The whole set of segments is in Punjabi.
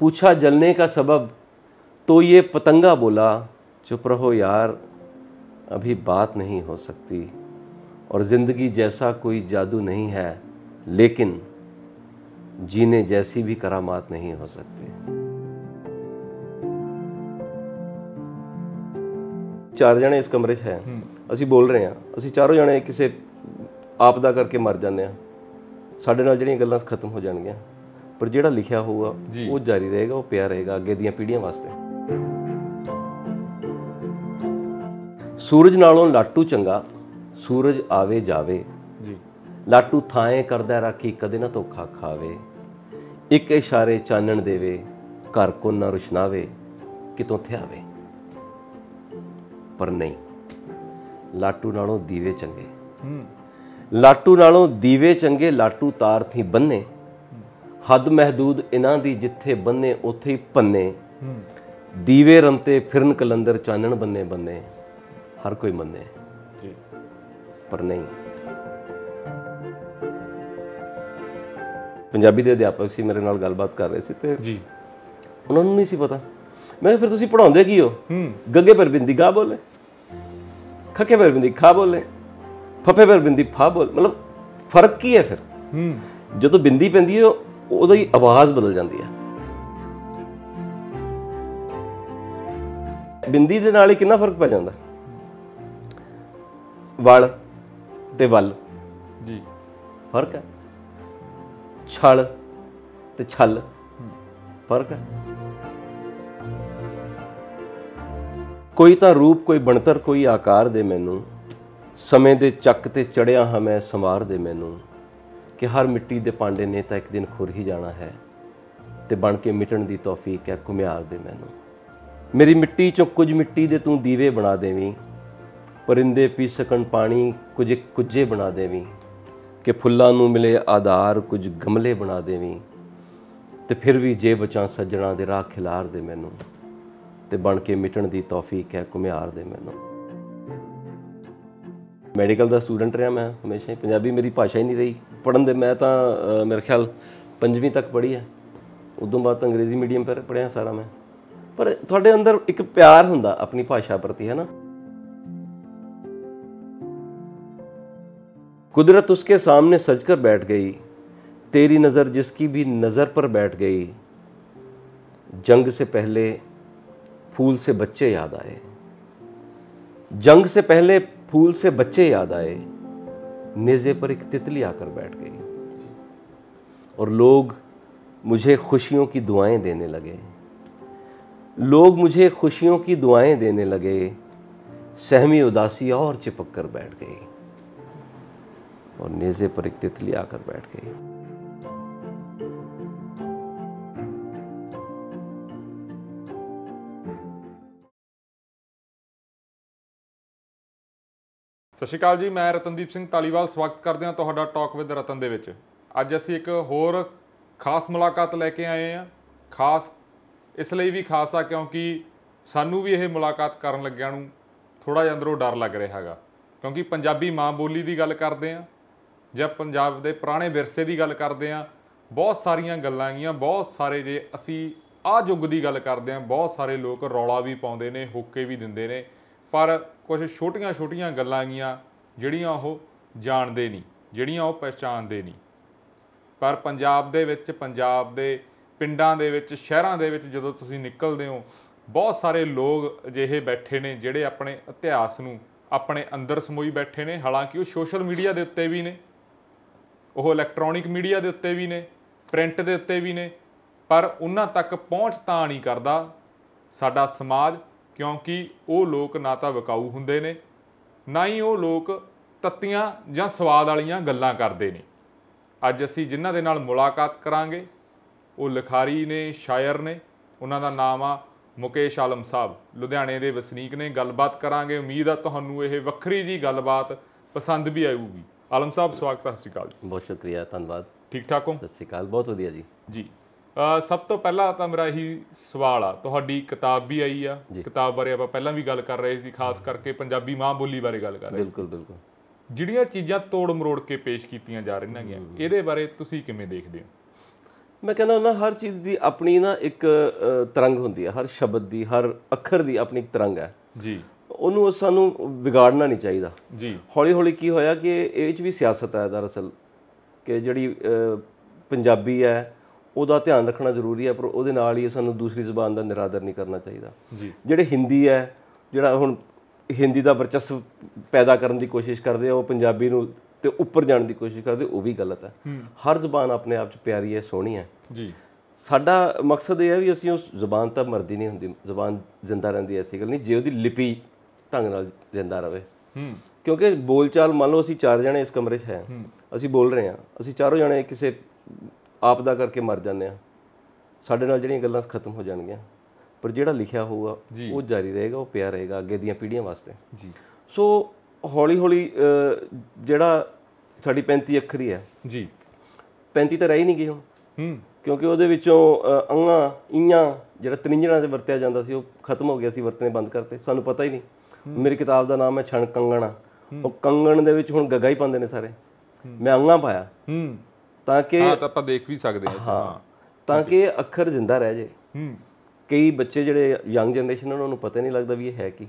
पूछा जलने का सबब तो ये पतंगा बोला चुप रहो यार अभी बात नहीं हो सकती और ज़िंदगी जैसा कोई जादू नहीं है लेकिन जीने जैसी भी करामात नहीं हो सकती चार जने इस कमरे से ਹੈ ਅਸੀਂ हम्म। बोल रहे ਹਾਂ ਅਸੀਂ ਚਾਰੋਂ ਜਣੇ ਕਿਸੇ ਆਪਦਾ ਕਰਕੇ ਮਰ ਜਾਂਦੇ ਆ ਸਾਡੇ ਨਾਲ ਜਿਹੜੀਆਂ ਗੱਲਾਂ ਖਤਮ ਹੋ ਪਰ ਜਿਹੜਾ ਲਿਖਿਆ ਹੋਊਗਾ ਉਹ ਜਾਰੀ ਰਹੇਗਾ ਉਹ ਪਿਆ ਰਹੇਗਾ ਅੱਗੇ ਦੀਆਂ ਪੀੜ੍ਹੀਆਂ ਵਾਸਤੇ ਸੂਰਜ ਨਾਲੋਂ ਲਾਟੂ ਚੰਗਾ ਸੂਰਜ ਆਵੇ ਜਾਵੇ ਜੀ ਲਾਟੂ ਥਾਏ ਕਰਦਾ ਰਾਖੀ ਕਦੇ ਨਾ ਧੋਖਾ ਖਾਵੇ ਇੱਕ ਇਸ਼ਾਰੇ ਚਾਨਣ ਦੇਵੇ ਘਰ ਕੋ ਨਾ ਰੁਸ਼ਨਾਵੇ ਕਿਤੋਂ ਥਿਆਵੇ ਪਰ ਨਹੀਂ ਲਾਟੂ ਨਾਲੋਂ ਦੀਵੇ ਚੰਗੇ ਲਾਟੂ ਨਾਲੋਂ ਦੀਵੇ ਚੰਗੇ ਲਾਟੂ ਤਾਰ ਥੀ ਬੰਨੇ ਹੱਦ ਮਹਦੂਦ ਇਹਨਾਂ ਦੀ ਜਿੱਥੇ ਬੰਨੇ ਉੱਥੇ ਹੀ ਪੰਨੇ ਦੀਵੇ ਰੰਤੇ ਫਿਰਨ ਕਲੰਦਰ ਚਾਨਣ ਬੰਨੇ ਬੰਨੇ ਹਰ ਕੋਈ ਮੰਨੇ ਜੀ ਪਰ ਨਹੀਂ ਪੰਜਾਬੀ ਦੇ ਅਧਿਆਪਕ ਸੀ ਮੇਰੇ ਨਾਲ ਗੱਲਬਾਤ ਕਰ ਰਹੇ ਸੀ ਤੇ ਜੀ ਉਹਨਾਂ ਨੂੰ ਨਹੀਂ ਸੀ ਪਤਾ ਮੈਂ ਫਿਰ ਤੁਸੀਂ ਪੜਾਉਂਦੇ ਕੀ ਹੋ ਗੱਗੇ ਪਰ ਬਿੰਦੀ ਗਾ ਬੋਲੇ ਖੱਕੇ ਪਰ ਬਿੰਦੀ ਖਾ ਬੋਲੇ ਫੱਫੇ ਪਰ ਬਿੰਦੀ ਫਾ ਬੋਲ ਮਤਲਬ ਫਰਕ ਕੀ ਹੈ ਫਿਰ ਹੂੰ ਜਦੋਂ ਬਿੰਦੀ ਪੈਂਦੀ ਹੈ ਉਹਦੀ ਆਵਾਜ਼ ਬਦਲ ਜਾਂਦੀ ਹੈ ਬਿੰਦੀ ਦੇ ਨਾਲ ਹੀ ਕਿੰਨਾ ਫਰਕ ਪੈ ਜਾਂਦਾ ਵਲ ਤੇ ਵੱਲ ਜੀ ਫਰਕ ਹੈ ਛਲ ਤੇ ਛਲ ਫਰਕ ਹੈ ਕੋਈ ਤਾਂ ਰੂਪ ਕੋਈ ਬਣਤਰ ਕੋਈ ਆਕਾਰ ਦੇ ਮੈਨੂੰ ਸਮੇਂ ਦੇ ਚੱਕ ਤੇ ਚੜਿਆ ਹਾਂ ਮੈਂ ਸਮਾਰ ਦੇ ਮੈਨੂੰ ਕਿ ਹਰ ਮਿੱਟੀ ਦੇ ਪਾਂਡੇ ਨੇ ਤਾਂ ਇੱਕ ਦਿਨ ਖੁਰ ਹੀ ਜਾਣਾ ਹੈ ਤੇ ਬਣ ਕੇ ਮਿਟਣ ਦੀ ਤੌਫੀਕ ਹੈ ਕੁਮਿਆਰ ਦੇ ਮੈਨੂੰ ਮੇਰੀ ਮਿੱਟੀ ਚੋਂ ਕੁਝ ਮਿੱਟੀ ਦੇ ਤੂੰ ਦੀਵੇ ਬਣਾ ਦੇਵੀਂ ਪਰਿੰਦੇ ਪੀ ਸਕਣ ਪਾਣੀ ਕੁਝ ਕੁਝੇ ਬਣਾ ਦੇਵੀਂ ਕਿ ਫੁੱਲਾਂ ਨੂੰ ਮਿਲੇ ਆਧਾਰ ਕੁਝ ਗਮਲੇ ਬਣਾ ਦੇਵੀਂ ਤੇ ਫਿਰ ਵੀ ਜੇ ਬਚਾਂ ਸੱਜਣਾ ਦੇ ਰਾਹ ਖਿਲਾਰ ਦੇ ਮੈਨੂੰ ਤੇ ਬਣ ਕੇ ਮਿਟਣ ਦੀ ਤੌਫੀਕ ਹੈ ਕੁਮਿਆਰ ਦੇ ਮੈਨੂੰ ਮੈਡੀਕਲ ਦਾ ਸਟੂਡੈਂਟ ਰਿਹਾ ਮੈਂ ਹਮੇਸ਼ਾ ਹੀ ਪੰਜਾਬੀ ਮੇਰੀ ਭਾਸ਼ਾ ਹੀ ਨਹੀਂ ਰਹੀ पढ़न दे मैं ता, आ, मेरे ख्याल पंजवीं तक पढ़ी है उदू बाद अंग्रेजी मीडियम पर पढ़िया सारा मैं पर थोड़े अंदर एक प्यार हों अपनी भाषा प्रति है ना कुदरत उसके सामने सज कर बैठ गई तेरी नज़र जिसकी भी नज़र पर बैठ गई जंग से पहले फूल से बच्चे याद आए जंग से पहले फूल से बच्चे याद आए नेज़े पर एक तितली आकर बैठ गई और लोग मुझे खुशियों की दुआएं देने लगे लोग मुझे खुशियों की दुआएं देने लगे सहमी उदासी और चिपक कर बैठ गई और नेज़े पर एक तितली आकर बैठ गई ਸਤਿ ਸ਼੍ਰੀ ਅਕਾਲ ਜੀ ਮੈਂ ਰਤਨਦੀਪ ਸਿੰਘ ਤਾਲੀਵਾਲ ਸਵਾਗਤ ਕਰਦੇ ਹਾਂ ਤੁਹਾਡਾ ਟਾਕ ਵਿਦ ਰਤਨ ਦੇ ਵਿੱਚ ਅੱਜ ਅਸੀਂ ਇੱਕ ਹੋਰ ਖਾਸ ਮੁਲਾਕਾਤ ਲੈ ਕੇ ਆਏ ਹਾਂ ਖਾਸ ਇਸ ਲਈ ਵੀ ਖਾਸ ਆ ਕਿਉਂਕਿ ਸਾਨੂੰ ਵੀ ਇਹ ਮੁਲਾਕਾਤ ਕਰਨ ਲੱਗਿਆਂ ਨੂੰ ਥੋੜਾ ਜਿਹਾ ਅੰਦਰੋਂ ਡਰ ਲੱਗ ਰਿਹਾ ਹੈਗਾ ਕਿਉਂਕਿ ਪੰਜਾਬੀ ਮਾਂ ਬੋਲੀ ਦੀ ਗੱਲ ਕਰਦੇ ਆ ਜਾਂ ਪੰਜਾਬ ਦੇ ਪੁਰਾਣੇ ਵਿਰਸੇ ਦੀ ਗੱਲ ਕਰਦੇ ਆ ਬਹੁਤ ਸਾਰੀਆਂ ਗੱਲਾਂ ਗੀਆਂ ਬਹੁਤ ਸਾਰੇ ਜੇ ਅਸੀਂ ਆ ਯੁੱਗ ਦੀ ਗੱਲ ਕਰਦੇ ਆ ਬਹੁਤ ਸਾਰੇ ਲੋਕ ਰੌਲਾ ਵੀ ਪਾਉਂਦੇ ਨੇ ਹੁੱਕੇ ਵੀ ਦਿੰਦੇ ਨੇ ਪਰ ਕੁਝ ਛੋਟੀਆਂ-ਛੋਟੀਆਂ ਗੱਲਾਂ ਗੀਆਂ ਜਿਹੜੀਆਂ ਉਹ ਜਾਣਦੇ ਨਹੀਂ ਜਿਹੜੀਆਂ ਉਹ ਪਛਾਣਦੇ ਨਹੀਂ ਪਰ ਪੰਜਾਬ ਦੇ ਵਿੱਚ ਪੰਜਾਬ ਦੇ ਪਿੰਡਾਂ ਦੇ ਵਿੱਚ ਸ਼ਹਿਰਾਂ ਦੇ ਵਿੱਚ ਜਦੋਂ ਤੁਸੀਂ ਨਿਕਲਦੇ ਹੋ ਬਹੁਤ ਸਾਰੇ ਲੋਕ ਅਜਿਹੇ ਬੈਠੇ ਨੇ ਜਿਹੜੇ ਆਪਣੇ ਇਤਿਹਾਸ ਨੂੰ ਆਪਣੇ ਅੰਦਰ ਸਮੋਈ ਬੈਠੇ ਨੇ ਹਾਲਾਂਕਿ ਉਹ ਸੋਸ਼ਲ ਮੀਡੀਆ ਦੇ ਉੱਤੇ ਵੀ ਨੇ ਉਹ ਇਲੈਕਟ੍ਰੋਨਿਕ ਮੀਡੀਆ ਦੇ ਉੱਤੇ ਵੀ ਨੇ ਪ੍ਰਿੰਟ ਦੇ ਉੱਤੇ ਵੀ ਨੇ ਪਰ ਉਹਨਾਂ ਤੱਕ ਪਹੁੰਚ ਤਾਂ ਨਹੀਂ ਕਰਦਾ ਸਾਡਾ ਸਮਾਜ ਕਿਉਂਕਿ ਉਹ ਲੋਕ ਨਾ ਤਾਂ ਵਿਕਾਊ ਹੁੰਦੇ ਨੇ ਨਾ ਹੀ ਉਹ ਲੋਕ ਤੱਤੀਆਂ ਜਾਂ ਸਵਾਦ ਵਾਲੀਆਂ ਗੱਲਾਂ ਕਰਦੇ ਨੇ ਅੱਜ ਅਸੀਂ ਜਿਨ੍ਹਾਂ ਦੇ ਨਾਲ ਮੁਲਾਕਾਤ ਕਰਾਂਗੇ ਉਹ ਲਿਖਾਰੀ ਨੇ ਸ਼ਾਇਰ ਨੇ ਉਹਨਾਂ ਦਾ ਨਾਮ ਆ ਮੁਕੇਸ਼ ਆਲਮ ਸਾਹਿਬ ਲੁਧਿਆਣੇ ਦੇ ਵਸਨੀਕ ਨੇ ਗੱਲਬਾਤ ਕਰਾਂਗੇ ਉਮੀਦ ਆ ਤੁਹਾਨੂੰ ਇਹ ਵੱਖਰੀ ਜੀ ਗੱਲਬਾਤ ਪਸੰਦ ਵੀ ਆਊਗੀ ਆਲਮ ਸਾਹਿਬ ਸਵਾਗਤ ਹੈ ਸਤਿ ਸ਼੍ਰੀ ਅਕਾਲ ਬਹੁਤ ਸ਼ੁਕਰੀਆ ਧੰਨਵਾਦ ਠੀਕ ਠਾਕ ਹੋ ਸਤਿ ਸ਼੍ਰੀ ਅਕਾਲ ਬਹੁਤ ਵਧੀਆ ਜੀ ਜੀ ਸਭ ਤੋਂ ਪਹਿਲਾਂ ਤਾਂ ਮੇਰਾ ਇਹੀ ਸਵਾਲ ਆ ਤੁਹਾਡੀ ਕਿਤਾਬ ਵੀ ਆਈ ਆ ਕਿਤਾਬ ਬਾਰੇ ਆਪਾਂ ਪਹਿਲਾਂ ਵੀ ਗੱਲ ਕਰ ਰਹੇ ਸੀ ਖਾਸ ਕਰਕੇ ਪੰਜਾਬੀ ਮਾਂ ਬੋਲੀ ਬਾਰੇ ਗੱਲ ਕਰ ਰਹੇ ਸੀ ਬਿਲਕੁਲ ਬਿਲਕੁਲ ਜਿਹੜੀਆਂ ਚੀਜ਼ਾਂ ਤੋੜ ਮਰੋੜ ਕੇ ਪੇਸ਼ ਕੀਤੀਆਂ ਜਾ ਰਹੀਆਂ ਨੇ ਇਹਦੇ ਬਾਰੇ ਤੁਸੀਂ ਕਿਵੇਂ ਦੇਖਦੇ ਹੋ ਮੈਂ ਕਹਿੰਦਾ ਹਾਂ ਹਰ ਚੀਜ਼ ਦੀ ਆਪਣੀ ਨਾ ਇੱਕ ਤਰੰਗ ਹੁੰਦੀ ਹੈ ਹਰ ਸ਼ਬਦ ਦੀ ਹਰ ਅੱਖਰ ਦੀ ਆਪਣੀ ਇੱਕ ਤਰੰਗ ਹੈ ਜੀ ਉਹਨੂੰ ਸਾਨੂੰ ਵਿਗਾੜਨਾ ਨਹੀਂ ਚਾਹੀਦਾ ਜੀ ਹੌਲੀ ਹੌਲੀ ਕੀ ਹੋਇਆ ਕਿ ਇਹ ਵਿੱਚ ਵੀ ਸਿਆਸਤ ਹੈ ਦਰਅਸਲ ਕਿ ਜਿਹੜੀ ਪੰਜਾਬੀ ਹੈ ਉਹਦਾ ਧਿਆਨ ਰੱਖਣਾ ਜ਼ਰੂਰੀ ਹੈ ਪਰ ਉਹਦੇ ਨਾਲ ਹੀ ਸਾਨੂੰ ਦੂਸਰੀ ਜ਼ਬਾਨ ਦਾ ਨਿਰਾਦਰ ਨਹੀਂ ਕਰਨਾ ਚਾਹੀਦਾ ਜਿਹੜੇ ਹਿੰਦੀ ਹੈ ਜਿਹੜਾ ਹੁਣ ਹਿੰਦੀ ਦਾ ਵਰਚਸਵ ਪੈਦਾ ਕਰਨ ਦੀ ਕੋਸ਼ਿਸ਼ ਕਰਦੇ ਆ ਉਹ ਪੰਜਾਬੀ ਨੂੰ ਤੇ ਉੱਪਰ ਜਾਣ ਦੀ ਕੋਸ਼ਿਸ਼ ਕਰਦੇ ਉਹ ਵੀ ਗਲਤ ਹੈ ਹਰ ਜ਼ਬਾਨ ਆਪਣੇ ਆਪ 'ਚ ਪਿਆਰੀ ਹੈ ਸੋਹਣੀ ਹੈ ਜੀ ਸਾਡਾ ਮਕਸਦ ਇਹ ਹੈ ਵੀ ਅਸੀਂ ਉਸ ਜ਼ਬਾਨ ਤਾਂ ਮਰਦੀ ਨਹੀਂ ਹੁੰਦੀ ਜ਼ਬਾਨ ਜ਼ਿੰਦਾ ਰਹਿੰਦੀ ਐ ਗੱਲ ਨਹੀਂ ਜੇ ਉਹਦੀ ਲਿਪੀ ਢੰਗ ਨਾਲ ਜ਼ਿੰਦਾ ਰਹੇ ਹੂੰ ਕਿਉਂਕਿ ਬੋਲਚਾਲ ਮੰਨ ਲਓ ਅਸੀਂ ਚਾਰ ਜਣੇ ਇਸ ਕਮਰੇ 'ਚ ਹੈ ਅਸੀਂ ਬੋਲ ਰਹੇ ਹਾਂ ਅਸੀਂ ਚਾਰੋਂ ਜਣੇ ਕਿਸੇ ਆਪਦਾ ਕਰਕੇ ਮਰ ਜਾਂਦੇ ਆ ਸਾਡੇ ਨਾਲ ਜਿਹੜੀਆਂ ਗੱਲਾਂ ਖਤਮ ਹੋ ਜਾਣਗੀਆਂ ਪਰ ਜਿਹੜਾ ਲਿਖਿਆ ਹੋਊਗਾ ਉਹ ਜਾਰੀ ਰਹੇਗਾ ਉਹ ਪਿਆ ਰਹੇਗਾ ਅੱਗੇ ਦੀਆਂ ਪੀੜ੍ਹੀਆਂ ਵਾਸਤੇ ਜੀ ਸੋ ਹੌਲੀ ਹੌਲੀ ਜਿਹੜਾ ਸਾਡੀ 35 ਅੱਖਰੀ ਹੈ ਜੀ 35 ਤਾਂ ਰਹੀ ਨਹੀਂ ਗਈ ਹੁਣ ਹੂੰ ਕਿਉਂਕਿ ਉਹਦੇ ਵਿੱਚੋਂ ਅੰਗਾ ਇੰਆਂ ਜਿਹੜਾ ਤਨਿੰਜਣਾ ਦੇ ਵਰਤਿਆ ਜਾਂਦਾ ਸੀ ਉਹ ਖਤਮ ਹੋ ਗਿਆ ਸੀ ਵਰਤਨੇ ਬੰਦ ਕਰਤੇ ਸਾਨੂੰ ਪਤਾ ਹੀ ਨਹੀਂ ਮੇਰੀ ਕਿਤਾਬ ਦਾ ਨਾਮ ਹੈ ਛਣ ਕੰਗਣਾ ਉਹ ਕੰਗਣ ਦੇ ਵਿੱਚ ਹੁਣ ਗੱਗਾ ਹੀ ਪਾਉਂਦੇ ਨੇ ਸਾਰੇ ਮੈਂ ਅੰਗਾ ਪਾਇਆ ਹੂੰ ਤਾਂ ਕਿ ਹਾਂ ਤਾਂ ਆਪਾਂ ਦੇਖ ਵੀ ਸਕਦੇ ਹਾਂ ਹਾਂ ਤਾਂ ਕਿ ਅੱਖਰ ਜਿੰਦਾ ਰਹਿ ਜੇ ਹੂੰ ਕਈ ਬੱਚੇ ਜਿਹੜੇ ਯੰਗ ਜਨਰੇਸ਼ਨ ਉਹਨਾਂ ਨੂੰ ਪਤਾ ਨਹੀਂ ਲੱਗਦਾ ਵੀ ਇਹ ਹੈ ਕੀ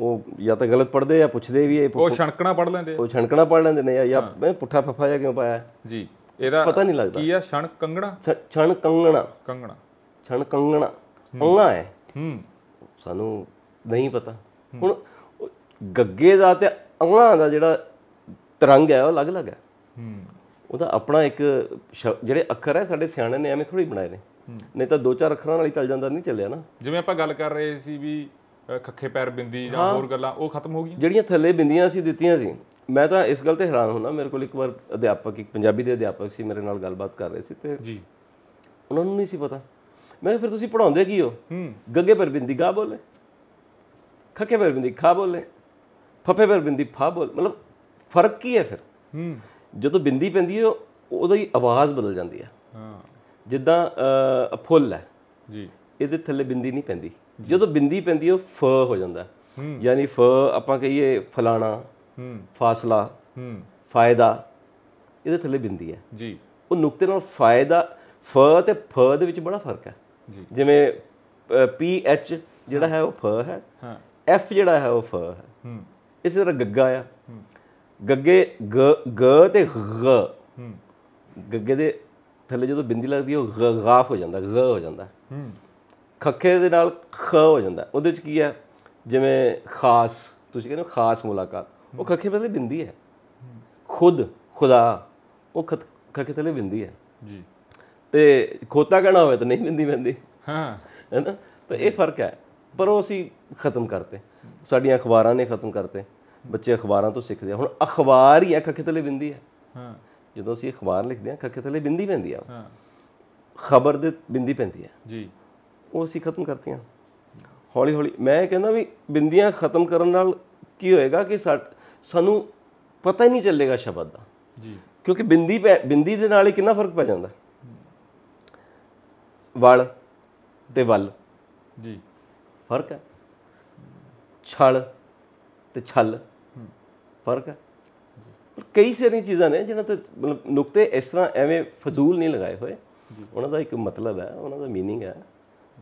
ਉਹ ਜਾਂ ਤਾਂ ਗਲਤ ਪੜਦੇ ਜਾਂ ਪੁੱਛਦੇ ਵੀ ਇਹ ਉਹ ਛਣਕਣਾ ਪੜ ਲੈਂਦੇ ਉਹ ਛਣਕਣਾ ਪੜ ਲੈਂਦੇ ਨੇ ਜਾਂ ਮੈਂ ਪੁੱਠਾ ਫਫਾ ਜਾਂ ਕਿਉਂ ਪਾਇਆ ਜੀ ਇਹਦਾ ਪਤਾ ਨਹੀਂ ਲੱਗਦਾ ਕੀ ਆ ਛਣ ਕੰਗਣਾ ਛਣ ਕੰਗਣਾ ਕੰਗਣਾ ਛਣ ਕੰਗਣਾ ਅੰਗਾ ਹੈ ਹੂੰ ਸਾਨੂੰ ਨਹੀਂ ਪਤਾ ਹੁਣ ਗੱਗੇ ਦਾ ਤੇ ਅੰਗਾ ਦਾ ਜਿਹੜਾ ਤਰੰਗ ਹੈ ਉਹ ਅਲੱਗ-ਅਲੱਗ ਹੈ ਹੂੰ ਉਹਦਾ ਆਪਣਾ ਇੱਕ ਜਿਹੜੇ ਅੱਖਰ ਹੈ ਸਾਡੇ ਸਿਆਣੇ ਨੇ ਐਵੇਂ ਥੋੜੀ ਬਣਾਏ ਨੇ ਨਹੀਂ ਤਾਂ ਦੋ ਚਾਰ ਅੱਖਰਾਂ ਨਾਲ ਹੀ ਚੱਲ ਜਾਂਦਾ ਨਹੀਂ ਚੱਲਿਆ ਨਾ ਜਿਵੇਂ ਆਪਾਂ ਗੱਲ ਕਰ ਰਹੇ ਸੀ ਵੀ ਖੱਖੇ ਪੈਰ ਬਿੰਦੀ ਜਾਂ ਹੋਰ ਗੱਲਾਂ ਉਹ ਖਤਮ ਹੋ ਗਈਆਂ ਜਿਹੜੀਆਂ ਥੱਲੇ ਬਿੰਦੀਆਂ ਅਸੀਂ ਦਿੱਤੀਆਂ ਸੀ ਮੈਂ ਤਾਂ ਇਸ ਗੱਲ ਤੇ ਹੈਰਾਨ ਹੁੰਦਾ ਮੇਰੇ ਕੋਲ ਇੱਕ ਵਾਰ ਅਧਿਆਪਕ ਇੱਕ ਪੰਜਾਬੀ ਦੇ ਅਧਿਆਪਕ ਸੀ ਮੇਰੇ ਨਾਲ ਗੱਲਬਾਤ ਕਰ ਰਹੇ ਸੀ ਤੇ ਜੀ ਉਹਨਾਂ ਨੂੰ ਨਹੀਂ ਸੀ ਪਤਾ ਮੈਂ ਫਿਰ ਤੁਸੀਂ ਪੜਾਉਂਦੇ ਕੀ ਹੋ ਗੱਗੇ ਪਰ ਬਿੰਦੀ ਗਾ ਬੋਲੇ ਖੱਖੇ ਪਰ ਬਿੰਦੀ ਖਾ ਬੋਲੇ ਫੱਫੇ ਪਰ ਬਿੰਦੀ ਫਾ ਬੋਲ ਮਤਲਬ ਫਰਕ ਕੀ ਹੈ ਫਿਰ ਜਦੋਂ ਬਿੰਦੀ ਪੈਂਦੀ ਹੈ ਉਹਦੀ ਆਵਾਜ਼ ਬਦਲ ਜਾਂਦੀ ਹੈ ਹਾਂ ਜਿੱਦਾਂ ਅ ਫੁੱਲ ਹੈ ਜੀ ਇਹਦੇ ਥੱਲੇ ਬਿੰਦੀ ਨਹੀਂ ਪੈਂਦੀ ਜਦੋਂ ਬਿੰਦੀ ਪੈਂਦੀ ਉਹ ਫ ਹੋ ਜਾਂਦਾ ਯਾਨੀ ਫ ਆਪਾਂ ਕਹੀਏ ਫਲਾਣਾ ਫਾਸਲਾ ਫਾਇਦਾ ਇਹਦੇ ਥੱਲੇ ਬਿੰਦੀ ਹੈ ਜੀ ਉਹ ਨੁਕਤੇ ਨਾਲ ਫਾਇਦਾ ਫ ਤੇ ਫ ਦੇ ਵਿੱਚ ਬੜਾ ਫਰਕ ਹੈ ਜਿਵੇਂ ਪੀ ਐਚ ਜਿਹੜਾ ਹੈ ਉਹ ਫ ਹੈ ਹਾਂ ਐਫ ਜਿਹੜਾ ਹੈ ਉਹ ਫ ਹੈ ਇਸੇ ਤਰ੍ਹਾਂ ਗੱਗਾ ਆ ਗੱਗੇ ਗ ਗ ਤੇ ਗ ਗੱਗੇ ਦੇ ਥੱਲੇ ਜਦੋਂ ਬਿੰਦੀ ਲੱਗਦੀ ਉਹ ਗਾਫ ਹੋ ਜਾਂਦਾ ਗ ਹੋ ਜਾਂਦਾ ਖੱਖੇ ਦੇ ਨਾਲ ਖ ਹੋ ਜਾਂਦਾ ਉਹਦੇ ਚ ਕੀ ਹੈ ਜਿਵੇਂ ਖਾਸ ਤੁਸੀਂ ਕਹਿੰਦੇ ਖਾਸ ਮੁਲਾਕਾਤ ਉਹ ਖੱਖੇ ਥੱਲੇ ਬਿੰਦੀ ਹੈ ਖੁਦ ਖੁਦਾ ਉਹ ਖੱਖੇ ਥੱਲੇ ਬਿੰਦੀ ਹੈ ਜੀ ਤੇ ਖੋਤਾ ਕਹਿਣਾ ਹੋਵੇ ਤਾਂ ਨਹੀਂ ਬਿੰਦੀ ਬਿੰਦੀ ਹਾਂ ਹੈ ਨਾ ਤਾਂ ਇਹ ਫਰਕ ਹੈ ਪਰ ਉਹ ਅਸੀਂ ਖਤਮ ਕਰਤੇ ਸਾਡੀਆਂ ਅਖਬਾਰਾਂ ਨੇ ਖਤਮ ਕਰਤੇ ਬੱਚੇ ਅਖਬਾਰਾਂ ਤੋਂ ਸਿੱਖਦੇ ਆ ਹੁਣ ਅਖਬਾਰ ਹੀ ਅੱਖ ਅੱਖੇ ਥੱਲੇ ਬਿੰਦੀ ਹੈ ਹਾਂ ਜਦੋਂ ਅਸੀਂ ਅਖਬਾਰ ਲਿਖਦੇ ਆ ਅੱਖੇ ਥੱਲੇ ਬਿੰਦੀ ਪੈਂਦੀ ਆ ਹਾਂ ਖਬਰ ਦੇ ਬਿੰਦੀ ਪੈਂਦੀ ਆ ਜੀ ਉਹ ਅਸੀਂ ਖਤਮ ਕਰਤੀਆਂ ਹੌਲੀ ਹੌਲੀ ਮੈਂ ਕਹਿੰਦਾ ਵੀ ਬਿੰਦੀਆਂ ਖਤਮ ਕਰਨ ਨਾਲ ਕੀ ਹੋਏਗਾ ਕਿ ਸਾਨੂੰ ਪਤਾ ਹੀ ਨਹੀਂ ਚੱਲੇਗਾ ਸ਼ਬਦ ਦਾ ਜੀ ਕਿਉਂਕਿ ਬਿੰਦੀ ਬਿੰਦੀ ਦੇ ਨਾਲ ਹੀ ਕਿੰਨਾ ਫਰਕ ਪੈ ਜਾਂਦਾ ਵਲ ਤੇ ਵੱਲ ਜੀ ਫਰਕ ਹੈ ਛਲ ਤੇ ਛਲ ਫਰਕ ਹੈ ਕਈ ਸਾਰੀਆਂ ਚੀਜ਼ਾਂ ਨੇ ਜਿਨ੍ਹਾਂ ਤੇ ਮਤਲਬ ਨੁਕਤੇ ਇਸ ਤਰ੍ਹਾਂ ਐਵੇਂ ਫਜ਼ੂਲ ਨਹੀਂ ਲਗਾਏ ਹੋਏ ਉਹਨਾਂ ਦਾ ਇੱਕ ਮਤਲਬ ਹੈ ਉਹਨਾਂ ਦਾ मीनिंग ਹੈ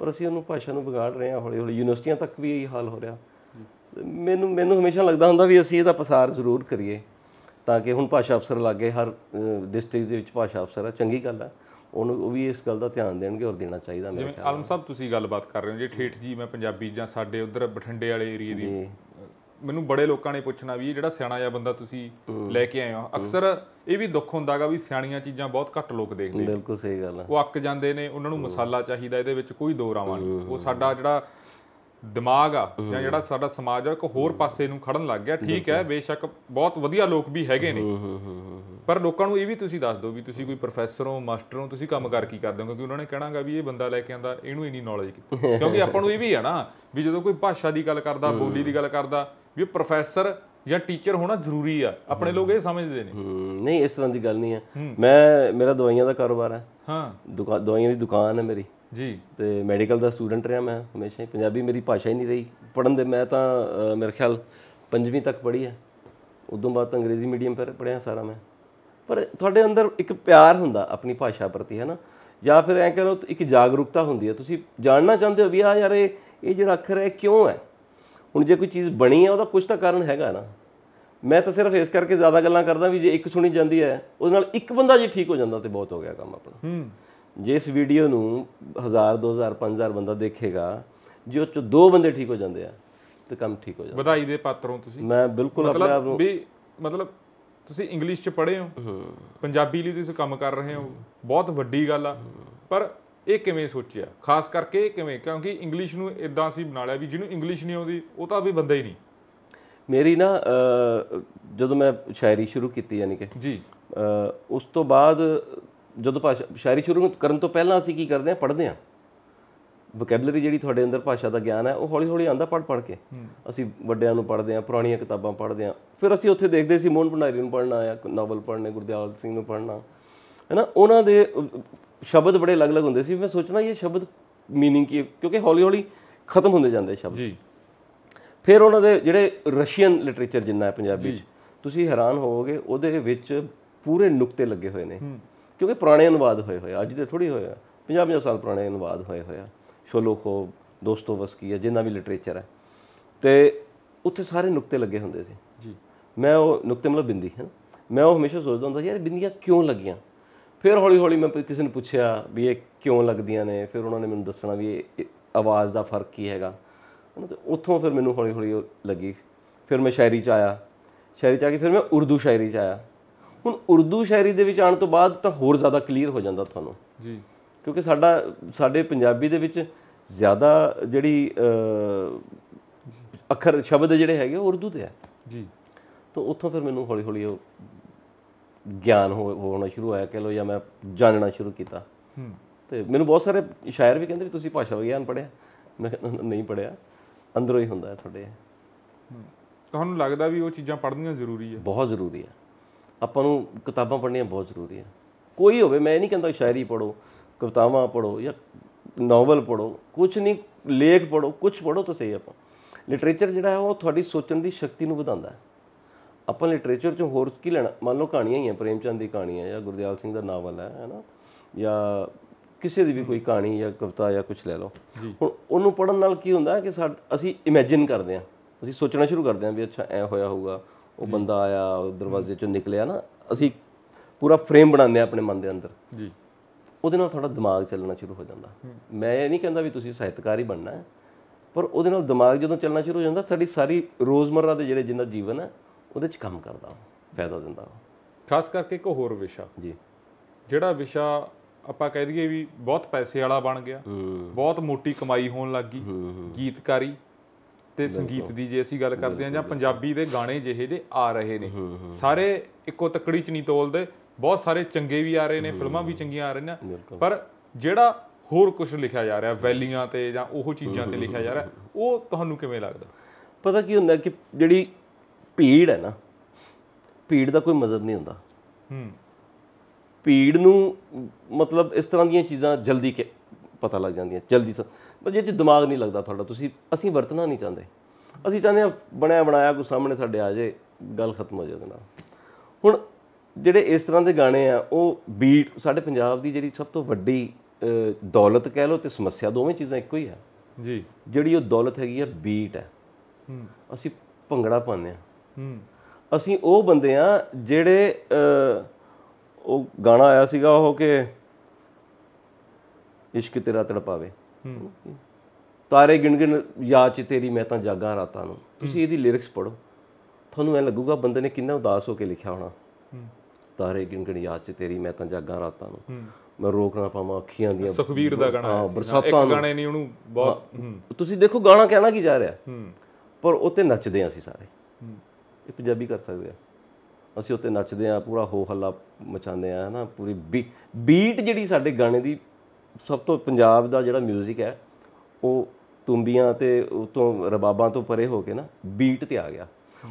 ਪਰ ਅਸੀਂ ਉਹਨੂੰ ਭਾਸ਼ਾ ਨੂੰ ਵਿਗਾੜ ਰਹੇ ਹਾਂ ਹੌਲੀ ਹੌਲੀ ਯੂਨੀਵਰਸਿਟੀਆਂ ਤੱਕ ਵੀ ਇਹੀ ਹਾਲ ਹੋ ਰਿਹਾ ਮੈਨੂੰ ਮੈਨੂੰ ਹਮੇਸ਼ਾ ਲੱਗਦਾ ਹੁੰਦਾ ਵੀ ਅਸੀਂ ਇਹਦਾ ਪਸਾਰ ਜ਼ਰੂਰ ਕਰੀਏ ਤਾਂ ਕਿ ਹੁਣ ਭਾਸ਼ਾ ਅਫਸਰ ਲੱਗੇ ਹਰ ਡਿਸਟ੍ਰਿਕਟ ਦੇ ਵਿੱਚ ਭਾਸ਼ਾ ਅਫਸਰ ਆ ਚੰਗੀ ਗੱਲ ਹੈ ਉਹਨੂੰ ਉਹ ਵੀ ਇਸ ਗੱਲ ਦਾ ਧਿਆਨ ਦੇਣਗੇ ਔਰ ਦੇਣਾ ਚਾਹੀਦਾ ਮੇਰੇ ਖਿਆਲ ਜਿਵੇਂ ਆਲਮ ਸਾਹਿਬ ਤੁਸੀਂ ਗੱਲਬਾਤ ਕਰ ਰਹੇ ਹੋ ਜੇ ਠੇਠ ਜੀ ਮੈਂ ਪੰਜਾਬੀ ਜਾਂ ਸਾਡੇ ਉਧਰ ਬਠਿੰਡੇ ਵਾਲੇ ਏਰੀਆ ਦੀ ਮੈਨੂੰ ਬੜੇ ਲੋਕਾਂ ਨੇ ਪੁੱਛਣਾ ਵੀ ਜਿਹੜਾ ਸਿਆਣਾ ਜਿਹਾ ਬੰਦਾ ਤੁਸੀਂ ਲੈ ਕੇ ਆਏ ਹੋ ਅਕਸਰ ਇਹ ਵੀ ਦੁੱਖ ਹੁੰਦਾਗਾ ਵੀ ਸਿਆਣੀਆਂ ਚੀਜ਼ਾਂ ਬਹੁਤ ਘੱਟ ਲੋਕ ਦੇਖਦੇ ਨੇ ਬਿਲਕੁਲ ਸਹੀ ਗੱਲ ਹੈ ਉਹ ਅੱਕ ਜਾਂਦੇ ਨੇ ਉਹਨਾਂ ਨੂੰ ਮਸਾਲਾ ਚਾਹੀਦਾ ਇਹਦੇ ਵਿੱਚ ਕੋਈ ਦੋ ਰਾਵਾਂ ਨਹੀਂ ਉਹ ਸਾਡਾ ਜਿਹੜਾ ਦਿਮਾਗ ਆ ਜਾਂ ਜਿਹੜਾ ਸਾਡਾ ਸਮਾਜ ਆ ਇੱਕ ਹੋਰ ਪਾਸੇ ਨੂੰ ਖੜਨ ਲੱਗ ਗਿਆ ਠੀਕ ਹੈ ਬੇਸ਼ੱਕ ਬਹੁਤ ਵਧੀਆ ਲੋਕ ਵੀ ਹੈਗੇ ਨੇ ਪਰ ਲੋਕਾਂ ਨੂੰ ਇਹ ਵੀ ਤੁਸੀਂ ਦੱਸ ਦਿਓ ਵੀ ਤੁਸੀਂ ਕੋਈ ਪ੍ਰੋਫੈਸਰ ਹੋ ਮਾਸਟਰ ਹੋ ਤੁਸੀਂ ਕੰਮ ਕਰ ਕੀ ਕਰਦੇ ਹੋ ਕਿਉਂਕਿ ਉਹਨਾਂ ਨੇ ਕਹਿਣਾਗਾ ਵੀ ਇਹ ਬੰਦਾ ਲੈ ਕੇ ਆਂਦਾ ਇਹਨੂੰ ਇਨੀ ਨੌਲੇਜ ਕਿਉਂਕਿ ਆਪਾਂ ਨੂੰ ਇਹ ਵੀ ਆ ਨਾ ਵੀ ਜਦੋਂ ਕੋਈ ਭਾਸ਼ਾ ਦੀ ਗੱਲ ਕਰਦਾ ਬੋਲੀ ਦੀ ਗੱਲ ਕਰਦਾ ਵੀ ਪ੍ਰੋਫੈਸਰ ਜਾਂ ਟੀਚਰ ਹੋਣਾ ਜ਼ਰੂਰੀ ਆ ਆਪਣੇ ਲੋਕ ਇਹ ਸਮਝਦੇ ਨੇ ਨਹੀਂ ਇਸ ਤਰ੍ਹਾਂ ਦੀ ਗੱਲ ਨਹੀਂ ਆ ਮੈਂ ਮੇਰਾ ਦਵਾਈਆਂ ਦਾ ਕਾਰੋਬਾਰ ਹੈ ਹਾਂ ਦਵਾਈਆਂ ਦੀ ਦੁਕਾਨ ਹੈ ਮੇਰੀ ਜੀ ਤੇ ਮੈਡੀਕਲ ਦਾ ਸਟੂਡੈਂਟ ਰਿਹਾ ਮੈਂ ਹਮੇਸ਼ਾ ਹੀ ਪੰਜਾਬੀ ਮੇਰੀ ਭਾਸ਼ਾ ਹੀ ਨਹੀਂ ਰਹੀ ਪੜਨ ਦੇ ਮੈਂ ਤਾਂ ਮੇਰੇ ਖਿਆਲ 5ਵੀਂ ਤੱਕ ਪੜ੍ਹੀ ਆ ਉਦੋਂ ਬਾਅਦ ਤਾਂ ਅੰਗਰੇਜ਼ੀ ਮੀਡੀਅਮ ਪਰ ਪੜਿਆ ਸਾਰਾ ਮੈਂ ਪਰ ਤੁਹਾਡੇ ਅੰਦਰ ਇੱਕ ਪਿਆਰ ਹੁੰਦਾ ਆਪਣੀ ਭਾਸ਼ਾ ਪ੍ਰਤੀ ਹੈ ਨਾ ਜਾਂ ਫਿਰ ਐਂ ਕਹੋ ਇੱਕ ਜਾਗਰੂਕਤਾ ਹੁੰਦੀ ਹੈ ਤੁਸੀਂ ਜਾਣਨਾ ਚਾਹੁੰਦੇ ਹੋ ਵੀ ਆ ਯਾਰ ਇਹ ਜਿਹੜਾ ਅੱਖਰ ਹੈ ਕਿਉਂ ਹੈ ਹੁਣ ਜੇ ਕੋਈ ਚੀਜ਼ ਬਣੀ ਹੈ ਉਹਦਾ ਕੁਝ ਤਾਂ ਕਾਰਨ ਹੈਗਾ ਨਾ ਮੈਂ ਤਾਂ ਸਿਰਫ ਇਸ ਕਰਕੇ ਜ਼ਿਆਦਾ ਗੱਲਾਂ ਕਰਦਾ ਵੀ ਜੇ ਇੱਕ ਸੁਣੀ ਜਾਂਦੀ ਹੈ ਉਹਦੇ ਨਾਲ ਇੱਕ ਬੰਦਾ ਜੇ ਠੀਕ ਹੋ ਜਾਂਦਾ ਤੇ ਬਹੁਤ ਹੋ ਗਿਆ ਕੰਮ ਆਪਣਾ ਹੂੰ ਜੇ ਇਸ ਵੀਡੀਓ ਨੂੰ 1000 2000 5000 ਬੰਦਾ ਦੇਖੇਗਾ ਜੇ ਉਹ ਚ ਦੋ ਬੰਦੇ ਠੀਕ ਹੋ ਜਾਂਦੇ ਆ ਤੇ ਕੰਮ ਠੀਕ ਹੋ ਜਾਂਦਾ ਵਧਾਈ ਦੇ ਪਾਤਰ ਹੋ ਤੁਸੀਂ ਮੈਂ ਬਿਲਕੁਲ ਆਪਣੇ ਆਪ ਨੂੰ ਵੀ ਮਤਲਬ ਤੁਸੀਂ ਇੰਗਲਿਸ਼ ਚ ਪੜ੍ਹੇ ਹੋ ਪੰਜਾਬੀ ਲਈ ਤੁਸੀਂ ਕੰਮ ਕਰ ਰਹੇ ਹੋ ਬਹੁਤ ਵੱਡੀ ਗੱਲ ਆ ਪਰ ਇਹ ਕਿਵੇਂ ਸੋਚਿਆ ਖਾਸ ਕਰਕੇ ਕਿਵੇਂ ਕਿਉਂਕਿ ਇੰਗਲਿਸ਼ ਨੂੰ ਇਦਾਂ ਸੀ ਬਣਾ ਲਿਆ ਵੀ ਜਿਹਨੂੰ ਇੰਗਲਿਸ਼ ਨਹੀਂ ਆਉਂਦੀ ਉਹ ਤਾਂ ਵੀ ਬੰਦਾ ਹੀ ਨਹੀਂ ਮੇਰੀ ਨਾ ਜਦੋਂ ਮੈਂ ਸ਼ਾਇਰੀ ਸ਼ੁਰੂ ਕੀਤੀ ਯਾਨੀ ਕਿ ਜੀ ਉਸ ਤੋਂ ਬਾਅਦ ਜਦੋਂ ਭਾਸ਼ਾ ਸ਼ਾਇਰੀ ਸ਼ੁਰੂ ਕਰਨ ਤੋਂ ਪਹਿਲਾਂ ਅਸੀਂ ਕੀ ਕਰਦੇ ਆ ਪੜ੍ਹਦੇ ਆ ਵੋਕੈਬਲਰੀ ਜਿਹੜੀ ਤੁਹਾਡੇ ਅੰਦਰ ਭਾਸ਼ਾ ਦਾ ਗਿਆਨ ਹੈ ਉਹ ਹੌਲੀ ਹੌਲੀ ਆਂਦਾ ਪੜ ਪੜ ਕੇ ਅਸੀਂ ਵੱਡਿਆਂ ਨੂੰ ਪੜ੍ਹਦੇ ਆ ਪੁਰਾਣੀਆਂ ਕਿਤਾਬਾਂ ਪੜ੍ਹਦੇ ਆ ਫਿਰ ਅਸੀਂ ਉੱਥੇ ਦੇਖਦੇ ਸੀ ਮੋਹਨ ਭੰਡਾਰੀ ਨੂੰ ਪੜ੍ਹਨਾ ਆ ਨਾਵਲ ਪੜ੍ਹਨੇ ਗੁਰਦਿਆਲ ਸਿੰਘ ਨੂੰ ਪੜ੍ਹਨਾ ਹੈ ਨਾ ਉਹਨਾਂ ਦੇ ਸ਼ਬਦ ਬੜੇ ਅਲੱਗ-ਅਲੱਗ ਹੁੰਦੇ ਸੀ ਮੈਂ ਸੋਚਣਾ ਇਹ ਸ਼ਬਦ मीनिंग ਕੀ ਕਿਉਂਕਿ ਹੌਲੀ-ਹੌਲੀ ਖਤਮ ਹੁੰਦੇ ਜਾਂਦੇ ਸ਼ਬਦ ਜੀ ਫਿਰ ਉਹਨਾਂ ਦੇ ਜਿਹੜੇ ਰਸ਼ੀਅਨ ਲਿਟਰੇਚਰ ਜਿੰਨਾ ਹੈ ਪੰਜਾਬੀ ਚ ਤੁਸੀਂ ਹੈਰਾਨ ਹੋਵੋਗੇ ਉਹਦੇ ਵਿੱਚ ਪੂਰੇ ਨੁਕਤੇ ਲੱਗੇ ਹੋਏ ਨੇ ਕਿਉਂਕਿ ਪੁਰਾਣੇ ਅਨੁਵਾਦ ਹੋਏ ਹੋਏ ਅੱਜ ਦੇ ਥੋੜੀ ਹੋਏ ਆ 50-50 ਸਾਲ ਪੁਰਾਣੇ ਅਨੁਵਾਦ ਹੋਏ ਹੋਏ ਆ ਸ਼ੋਲੋਖੋ ਕੀ ਹੈ ਜਿੰਨਾ ਵੀ ਲਿਟਰੇਚਰ ਹੈ ਤੇ ਉੱਥੇ ਸਾਰੇ ਨੁਕਤੇ ਲੱਗੇ ਹੁੰਦੇ ਸੀ ਜੀ ਮੈਂ ਉਹ ਨੁਕਤੇ ਮਤਲਬ ਬਿੰਦੀ ਹੈ ਮੈਂ ਉਹ ਹਮੇਸ਼ਾ ਸੋਚਦਾ ਹੁੰਦਾ ਯਾਰ ਬਿੰਦੀਆਂ ਕਿਉਂ ਲੱਗੀਆਂ ਫਿਰ ਹੌਲੀ ਹੌਲੀ ਮੈਂ ਕਿਸੇ ਨੂੰ ਪੁੱਛਿਆ ਵੀ ਇਹ ਕਿਉਂ ਲੱਗਦੀਆਂ ਨੇ ਫਿਰ ਉਹਨਾਂ ਨੇ ਮੈਨੂੰ ਦੱਸਣਾ ਵੀ ਇਹ ਆਵਾਜ਼ ਦਾ ਫਰਕ ਕੀ ਹੈਗਾ ਉੱਥੋਂ ਫਿਰ ਮੈਨੂੰ ਹੌਲੀ ਹੌਲੀ ਲੱਗੀ ਫਿਰ ਮੈਂ ਸ਼ਾਇਰੀ 'ਚ ਆਇਆ ਸ਼ਾਇਰੀ 'ਚ ਆ ਕੇ ਫਿਰ ਮੈਂ ਉਰਦੂ ਸ਼ਾਇਰੀ 'ਚ ਆਇਆ ਹੁਣ ਉਰਦੂ ਸ਼ਾਇਰੀ ਦੇ ਵਿੱਚ ਆਉਣ ਤੋਂ ਬਾਅਦ ਤਾਂ ਹੋਰ ਜ਼ਿਆਦਾ ਕਲੀਅਰ ਹੋ ਜਾਂਦਾ ਤੁਹਾਨੂੰ ਜੀ ਕਿਉਂਕਿ ਸਾਡਾ ਸਾਡੇ ਪੰਜਾਬੀ ਦੇ ਵਿੱਚ ਜ਼ਿਆਦਾ ਜਿਹੜੀ ਅੱਖਰ ਸ਼ਬਦ ਜਿਹੜੇ ਹੈਗੇ ਉਰਦੂ ਦੇ ਆ ਜੀ ਤਾਂ ਉੱਥੋਂ ਫਿਰ ਮੈਨੂੰ ਹੌਲੀ ਹੌਲੀ ਉਹ ਗਿਆਨ ਹੋਣਾ ਸ਼ੁਰੂ ਹੋਇਆ ਕਿ ਲੋ ਜਾਂ ਮੈਂ ਜਾਣਨਾ ਸ਼ੁਰੂ ਕੀਤਾ ਤੇ ਮੈਨੂੰ ਬਹੁਤ ਸਾਰੇ ਸ਼ਾਇਰ ਵੀ ਕਹਿੰਦੇ ਵੀ ਤੁਸੀਂ ਭਾਸ਼ਾ ਵਿਗਿਆਨ ਪੜਿਆ ਮੈਂ ਨਹੀਂ ਪੜਿਆ ਅੰਦਰੋਂ ਹੀ ਹੁੰਦਾ ਹੈ ਤੁਹਾਡੇ ਤੁਹਾਨੂੰ ਲੱਗਦਾ ਵੀ ਉਹ ਚੀਜ਼ਾਂ ਪੜ੍ਹਨੀਆਂ ਜ਼ਰੂਰੀ ਹੈ ਬਹੁਤ ਜ਼ਰੂਰੀ ਹੈ ਆਪਾਂ ਨੂੰ ਕਿਤਾਬਾਂ ਪੜ੍ਹਨੀਆਂ ਬਹੁਤ ਜ਼ਰੂਰੀ ਹੈ ਕੋਈ ਹੋਵੇ ਮੈਂ ਨਹੀਂ ਕਹਿੰਦਾ ਸ਼ਾਇਰੀ ਪੜੋ ਕਵਿਤਾਵਾਂ ਪੜੋ ਜਾਂ ਨੋਵਲ ਪੜੋ ਕੁਝ ਨਹੀਂ ਲੇਖ ਪੜੋ ਕੁਝ ਪੜੋ ਤਾਂ ਸਹੀ ਆਪਾਂ ਲਿਟਰੇਚਰ ਜਿਹੜਾ ਹੈ ਉਹ ਤੁਹਾਡੀ ਸੋਚਣ ਦੀ ਸ਼ਕਤੀ ਨੂੰ ਵਧਾਉਂਦਾ ਹੈ ਆਪਾਂ ਲਿਟਰੇਚਰ ਚੋਂ ਹੋਰ ਕੀ ਲੈਣਾ ਮੰਨ ਲਓ ਕਹਾਣੀਆਂ ਹੀ ਆ ਪ੍ਰੇਮ ਚੰਦ ਦੀ ਕਹਾਣੀ ਆ ਜਾਂ ਗੁਰਦਿਆਲ ਸਿੰਘ ਦਾ ਨਾਵਲ ਹੈ ਹੈਨਾ ਜਾਂ ਕਿਸੇ ਦੀ ਵੀ ਕੋਈ ਕਹਾਣੀ ਜਾਂ ਕਵਿਤਾ ਜਾਂ ਕੁਝ ਲੈ ਲਓ ਹੁਣ ਉਹਨੂੰ ਪੜਨ ਨਾਲ ਕੀ ਹੁੰਦਾ ਕਿ ਅਸੀਂ ਇਮੇਜਿਨ ਕਰਦੇ ਆ ਅਸੀਂ ਸੋਚਣਾ ਸ਼ੁਰੂ ਕਰਦੇ ਆ ਵੀ ਅੱਛਾ ਐ ਹੋਇਆ ਹੋਊਗਾ ਉਹ ਬੰਦਾ ਆਇਆ ਉਹ ਦਰਵਾਜ਼ੇ ਚੋਂ ਨਿਕਲਿਆ ਨਾ ਅਸੀਂ ਪੂਰਾ ਫਰੇਮ ਬਣਾਉਂਦੇ ਆ ਆਪਣੇ ਮਨ ਦੇ ਅੰਦਰ ਜੀ ਉਹਦੇ ਨਾਲ ਤੁਹਾਡਾ ਦਿਮਾਗ ਚੱਲਣਾ ਸ਼ੁਰੂ ਹੋ ਜਾਂਦਾ ਮੈਂ ਇਹ ਨਹੀਂ ਕਹਿੰਦਾ ਵੀ ਤੁਸੀਂ ਸਾਹਿਤਕਾਰ ਹੀ ਬਣਨਾ ਹੈ ਪਰ ਉਹਦੇ ਨਾਲ ਦਿਮਾਗ ਜਦੋਂ ਚੱਲਣਾ ਸ਼ੁਰੂ ਹੋ ਜਾਂਦਾ ਸਾਡੀ ਸਾਰੀ ਰੋਜ਼ਮਰਰਾ ਦੇ ਜਿਹੜੇ ਜਿੰਨਾ ਜੀਵਨ ਹੈ ਉਹਦੇ 'ਚ ਕੰਮ ਕਰਦਾ ਫਾਇਦਾ ਦਿੰਦਾ ਖਾਸ ਕਰਕੇ ਇੱਕ ਹੋਰ ਵਿਸ਼ਾ ਜੀ ਜਿਹੜਾ ਵਿਸ਼ਾ ਆਪਾਂ ਕਹਿ ਦਈਏ ਵੀ ਬਹੁਤ ਪੈਸੇ ਵਾਲਾ ਬਣ ਗਿਆ ਬਹੁਤ ਮੋਟੀ ਕਮਾਈ ਹੋਣ ਲੱਗ ਗਈ ਗੀਤਕਾਰੀ ਤੇ ਸੰਗੀਤ ਦੀ ਜੇ ਅਸੀਂ ਗੱਲ ਕਰਦੇ ਆ ਜਾਂ ਪੰਜਾਬੀ ਦੇ ਗਾਣੇ ਜਿਹੇ ਜੇ ਆ ਰਹੇ ਨੇ ਸਾਰੇ ਇੱਕੋ ਤਕੜੀ ਚ ਨਹੀਂ ਤੋਲਦੇ ਬਹੁਤ ਸਾਰੇ ਚੰਗੇ ਵੀ ਆ ਰਹੇ ਨੇ ਫਿਲਮਾਂ ਵੀ ਚੰਗੀਆਂ ਆ ਰਹੀਆਂ ਪਰ ਜਿਹੜਾ ਹੋਰ ਕੁਝ ਲਿਖਿਆ ਜਾ ਰਿਹਾ ਵੈਲੀਆਂ ਤੇ ਜਾਂ ਉਹ ਚੀਜ਼ਾਂ ਤੇ ਲਿਖਿਆ ਜਾ ਰਿਹਾ ਉਹ ਤੁਹਾਨੂੰ ਕਿਵੇਂ ਲੱਗਦਾ ਪਤਾ ਕੀ ਹੁੰਦਾ ਕਿ ਜਿਹੜੀ ਭੀੜ ਹੈ ਨਾ ਭੀੜ ਦਾ ਕੋਈ ਮਜ਼ਹਬ ਨਹੀਂ ਹੁੰਦਾ ਹੂੰ ਭੀੜ ਨੂੰ ਮਤਲਬ ਇਸ ਤਰ੍ਹਾਂ ਦੀਆਂ ਚੀਜ਼ਾਂ ਜਲਦੀ ਕੇ ਪਤਾ ਲੱਗ ਜਾਂਦੀਆਂ ਜਲਦੀ ਸਭ ਪਰ ਜੇ ਚ ਦਿਮਾਗ ਨਹੀਂ ਲੱਗਦਾ ਤੁਹਾਡਾ ਤੁਸੀਂ ਅਸੀਂ ਵਰਤਣਾ ਨਹੀਂ ਚਾਹੁੰਦੇ ਅਸੀਂ ਚਾਹੁੰਦੇ ਆ ਬਣਿਆ ਬਣਾਇਆ ਕੋ ਸਾਹਮਣੇ ਸਾਡੇ ਆ ਜਾਏ ਗੱਲ ਖਤਮ ਹੋ ਜਾਵੇ ਨਾ ਹੁਣ ਜਿਹੜੇ ਇਸ ਤਰ੍ਹਾਂ ਦੇ ਗਾਣੇ ਆ ਉਹ ਬੀਟ ਸਾਡੇ ਪੰਜਾਬ ਦੀ ਜਿਹੜੀ ਸਭ ਤੋਂ ਵੱਡੀ ਦੌਲਤ ਕਹਿ ਲੋ ਤੇ ਸਮੱਸਿਆ ਦੋਵੇਂ ਚੀਜ਼ਾਂ ਇੱਕੋ ਹੀ ਆ ਜੀ ਜਿਹੜੀ ਉਹ ਦੌਲਤ ਹੈਗੀ ਆ ਬੀਟ ਹੈ ਅਸੀਂ ਭੰਗੜਾ ਪਾਉਂਦੇ ਆ ਅਸੀਂ ਉਹ ਬੰਦੇ ਆ ਜਿਹੜੇ ਉਹ ਗਾਣਾ ਆਇਆ ਸੀਗਾ ਉਹ ਕਿ ਇਸ਼ਕ ਤੇਰਾ ਤੜਪਾਵੇ ਤਾਰੇ ਗਿਣ ਗਿਣ ਯਾਦ ਚ ਤੇਰੀ ਮੈਂ ਤਾਂ ਜਾਗਾ ਰਾਤਾਂ ਨੂੰ ਤੁਸੀਂ ਇਹਦੀ ਲਿਰਿਕਸ ਪੜੋ ਤੁਹਾਨੂੰ ਐ ਲੱਗੂਗਾ ਬੰਦੇ ਨੇ ਕਿੰਨਾ ਉਦਾਸ ਹੋ ਕੇ ਲਿਖਿਆ ਹੋਣਾ ਤਾਰੇ ਗਿਣ ਗਿਣ ਯਾਦ ਚ ਤੇਰੀ ਮੈਂ ਤਾਂ ਜਾਗਾ ਰਾਤਾਂ ਨੂੰ ਮੈਂ ਰੋਕ ਨਾ ਪਾਵਾਂ ਅੱਖੀਆਂ ਦੀਆਂ ਸੁਖਵੀਰ ਦਾ ਗਾਣਾ ਹਾਂ ਬਰਸਾਤਾਂ ਇੱਕ ਗਾਣੇ ਨਹੀਂ ਉਹਨੂੰ ਬਹੁਤ ਤੁਸੀਂ ਦੇਖੋ ਗਾਣਾ ਕਹਿਣਾ ਕੀ ਜਾ ਰਿਹਾ ਪਰ ਉੱਤੇ ਨੱਚਦੇ ਆਂ ਅਸੀਂ ਸਾਰੇ ਇਹ ਪੰਜਾਬੀ ਕਰ ਸਕਦੇ ਆ ਅਸੀਂ ਉੱਤੇ ਨੱਚਦੇ ਆ ਪੂਰਾ ਹੋ ਹੱਲਾ ਮਚਾਉਂਦੇ ਆ ਹਨਾ ਪੂਰੀ ਬੀਟ ਜਿਹੜੀ ਸਾਡੇ ਗਾਣੇ ਦੀ ਸਭ ਤੋਂ ਪੰਜਾਬ ਦਾ ਜਿਹੜਾ 뮤직 ਹੈ ਉਹ ਤੁੰਬੀਆਂ ਤੇ ਉਤੋਂ ਰਬਾਬਾਂ ਤੋਂ ਪਰੇ ਹੋ ਕੇ ਨਾ ਬੀਟ ਤੇ ਆ ਗਿਆ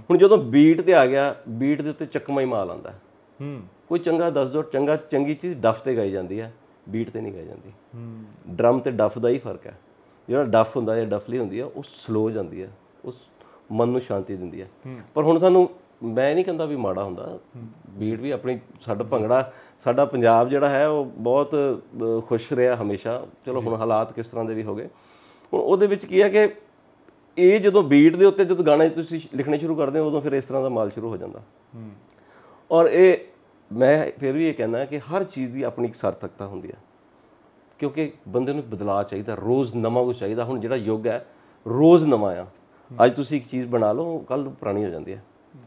ਹੁਣ ਜਦੋਂ ਬੀਟ ਤੇ ਆ ਗਿਆ ਬੀਟ ਦੇ ਉੱਤੇ ਚੱਕਮਾ ਹੀ ਮਾਲ ਆਂਦਾ ਹੂੰ ਕੋਈ ਚੰਗਾ ਦੱਸ ਦੋ ਚੰਗਾ ਚੰਗੀ ਚੀਜ਼ ਡਫ ਤੇ ਗਾਈ ਜਾਂਦੀ ਹੈ ਬੀਟ ਤੇ ਨਹੀਂ ਗਾਈ ਜਾਂਦੀ ਹੂੰ ਡਰਮ ਤੇ ਡਫ ਦਾ ਹੀ ਫਰਕ ਹੈ ਜਿਹੜਾ ਡਫ ਹੁੰਦਾ ਹੈ ਡਫਲੀ ਹੁੰਦੀ ਹੈ ਉਹ ਸਲੋ ਜਾਂਦੀ ਹੈ ਉਸ ਮਨ ਨੂੰ ਸ਼ਾਂਤੀ ਦਿੰਦੀ ਹੈ ਪਰ ਹੁਣ ਸਾਨੂੰ ਮੈਂ ਨਹੀਂ ਕਹਿੰਦਾ ਵੀ ਮਾੜਾ ਹੁੰਦਾ ਬੀੜ ਵੀ ਆਪਣੀ ਸਾਡਾ ਭੰਗੜਾ ਸਾਡਾ ਪੰਜਾਬ ਜਿਹੜਾ ਹੈ ਉਹ ਬਹੁਤ ਖੁਸ਼ ਰਿਹਾ ਹਮੇਸ਼ਾ ਚਲੋ ਹੁਣ ਹਾਲਾਤ ਕਿਸ ਤਰ੍ਹਾਂ ਦੇ ਵੀ ਹੋ ਗਏ ਹੁਣ ਉਹਦੇ ਵਿੱਚ ਕੀ ਹੈ ਕਿ ਇਹ ਜਦੋਂ ਬੀਟ ਦੇ ਉੱਤੇ ਜਦੋਂ ਗਾਣੇ ਤੁਸੀਂ ਲਿਖਣੇ ਸ਼ੁਰੂ ਕਰਦੇ ਹੋ ਉਦੋਂ ਫਿਰ ਇਸ ਤਰ੍ਹਾਂ ਦਾ ਮਾਲ ਸ਼ੁਰੂ ਹੋ ਜਾਂਦਾ ਔਰ ਇਹ ਮੈਂ ਫਿਰ ਵੀ ਇਹ ਕਹਿਣਾ ਕਿ ਹਰ ਚੀਜ਼ ਦੀ ਆਪਣੀ ਇੱਕ ਸਾਰਥਕਤਾ ਹੁੰਦੀ ਹੈ ਕਿਉਂਕਿ ਬੰਦੇ ਨੂੰ ਬਦਲਾਅ ਚਾਹੀਦਾ ਰੋਜ਼ ਨਵਾਂ ਕੁਝ ਚਾਹੀਦਾ ਹੁਣ ਜਿਹੜਾ ਯੁੱਗ ਹੈ ਰੋਜ਼ ਨਵਾਂ ਆ ਅੱਜ ਤੁਸੀਂ ਇੱਕ ਚੀਜ਼ ਬਣਾ ਲਓ ਕੱਲ ਪੁਰਾਣੀ ਹੋ ਜਾਂਦੀ ਹੈ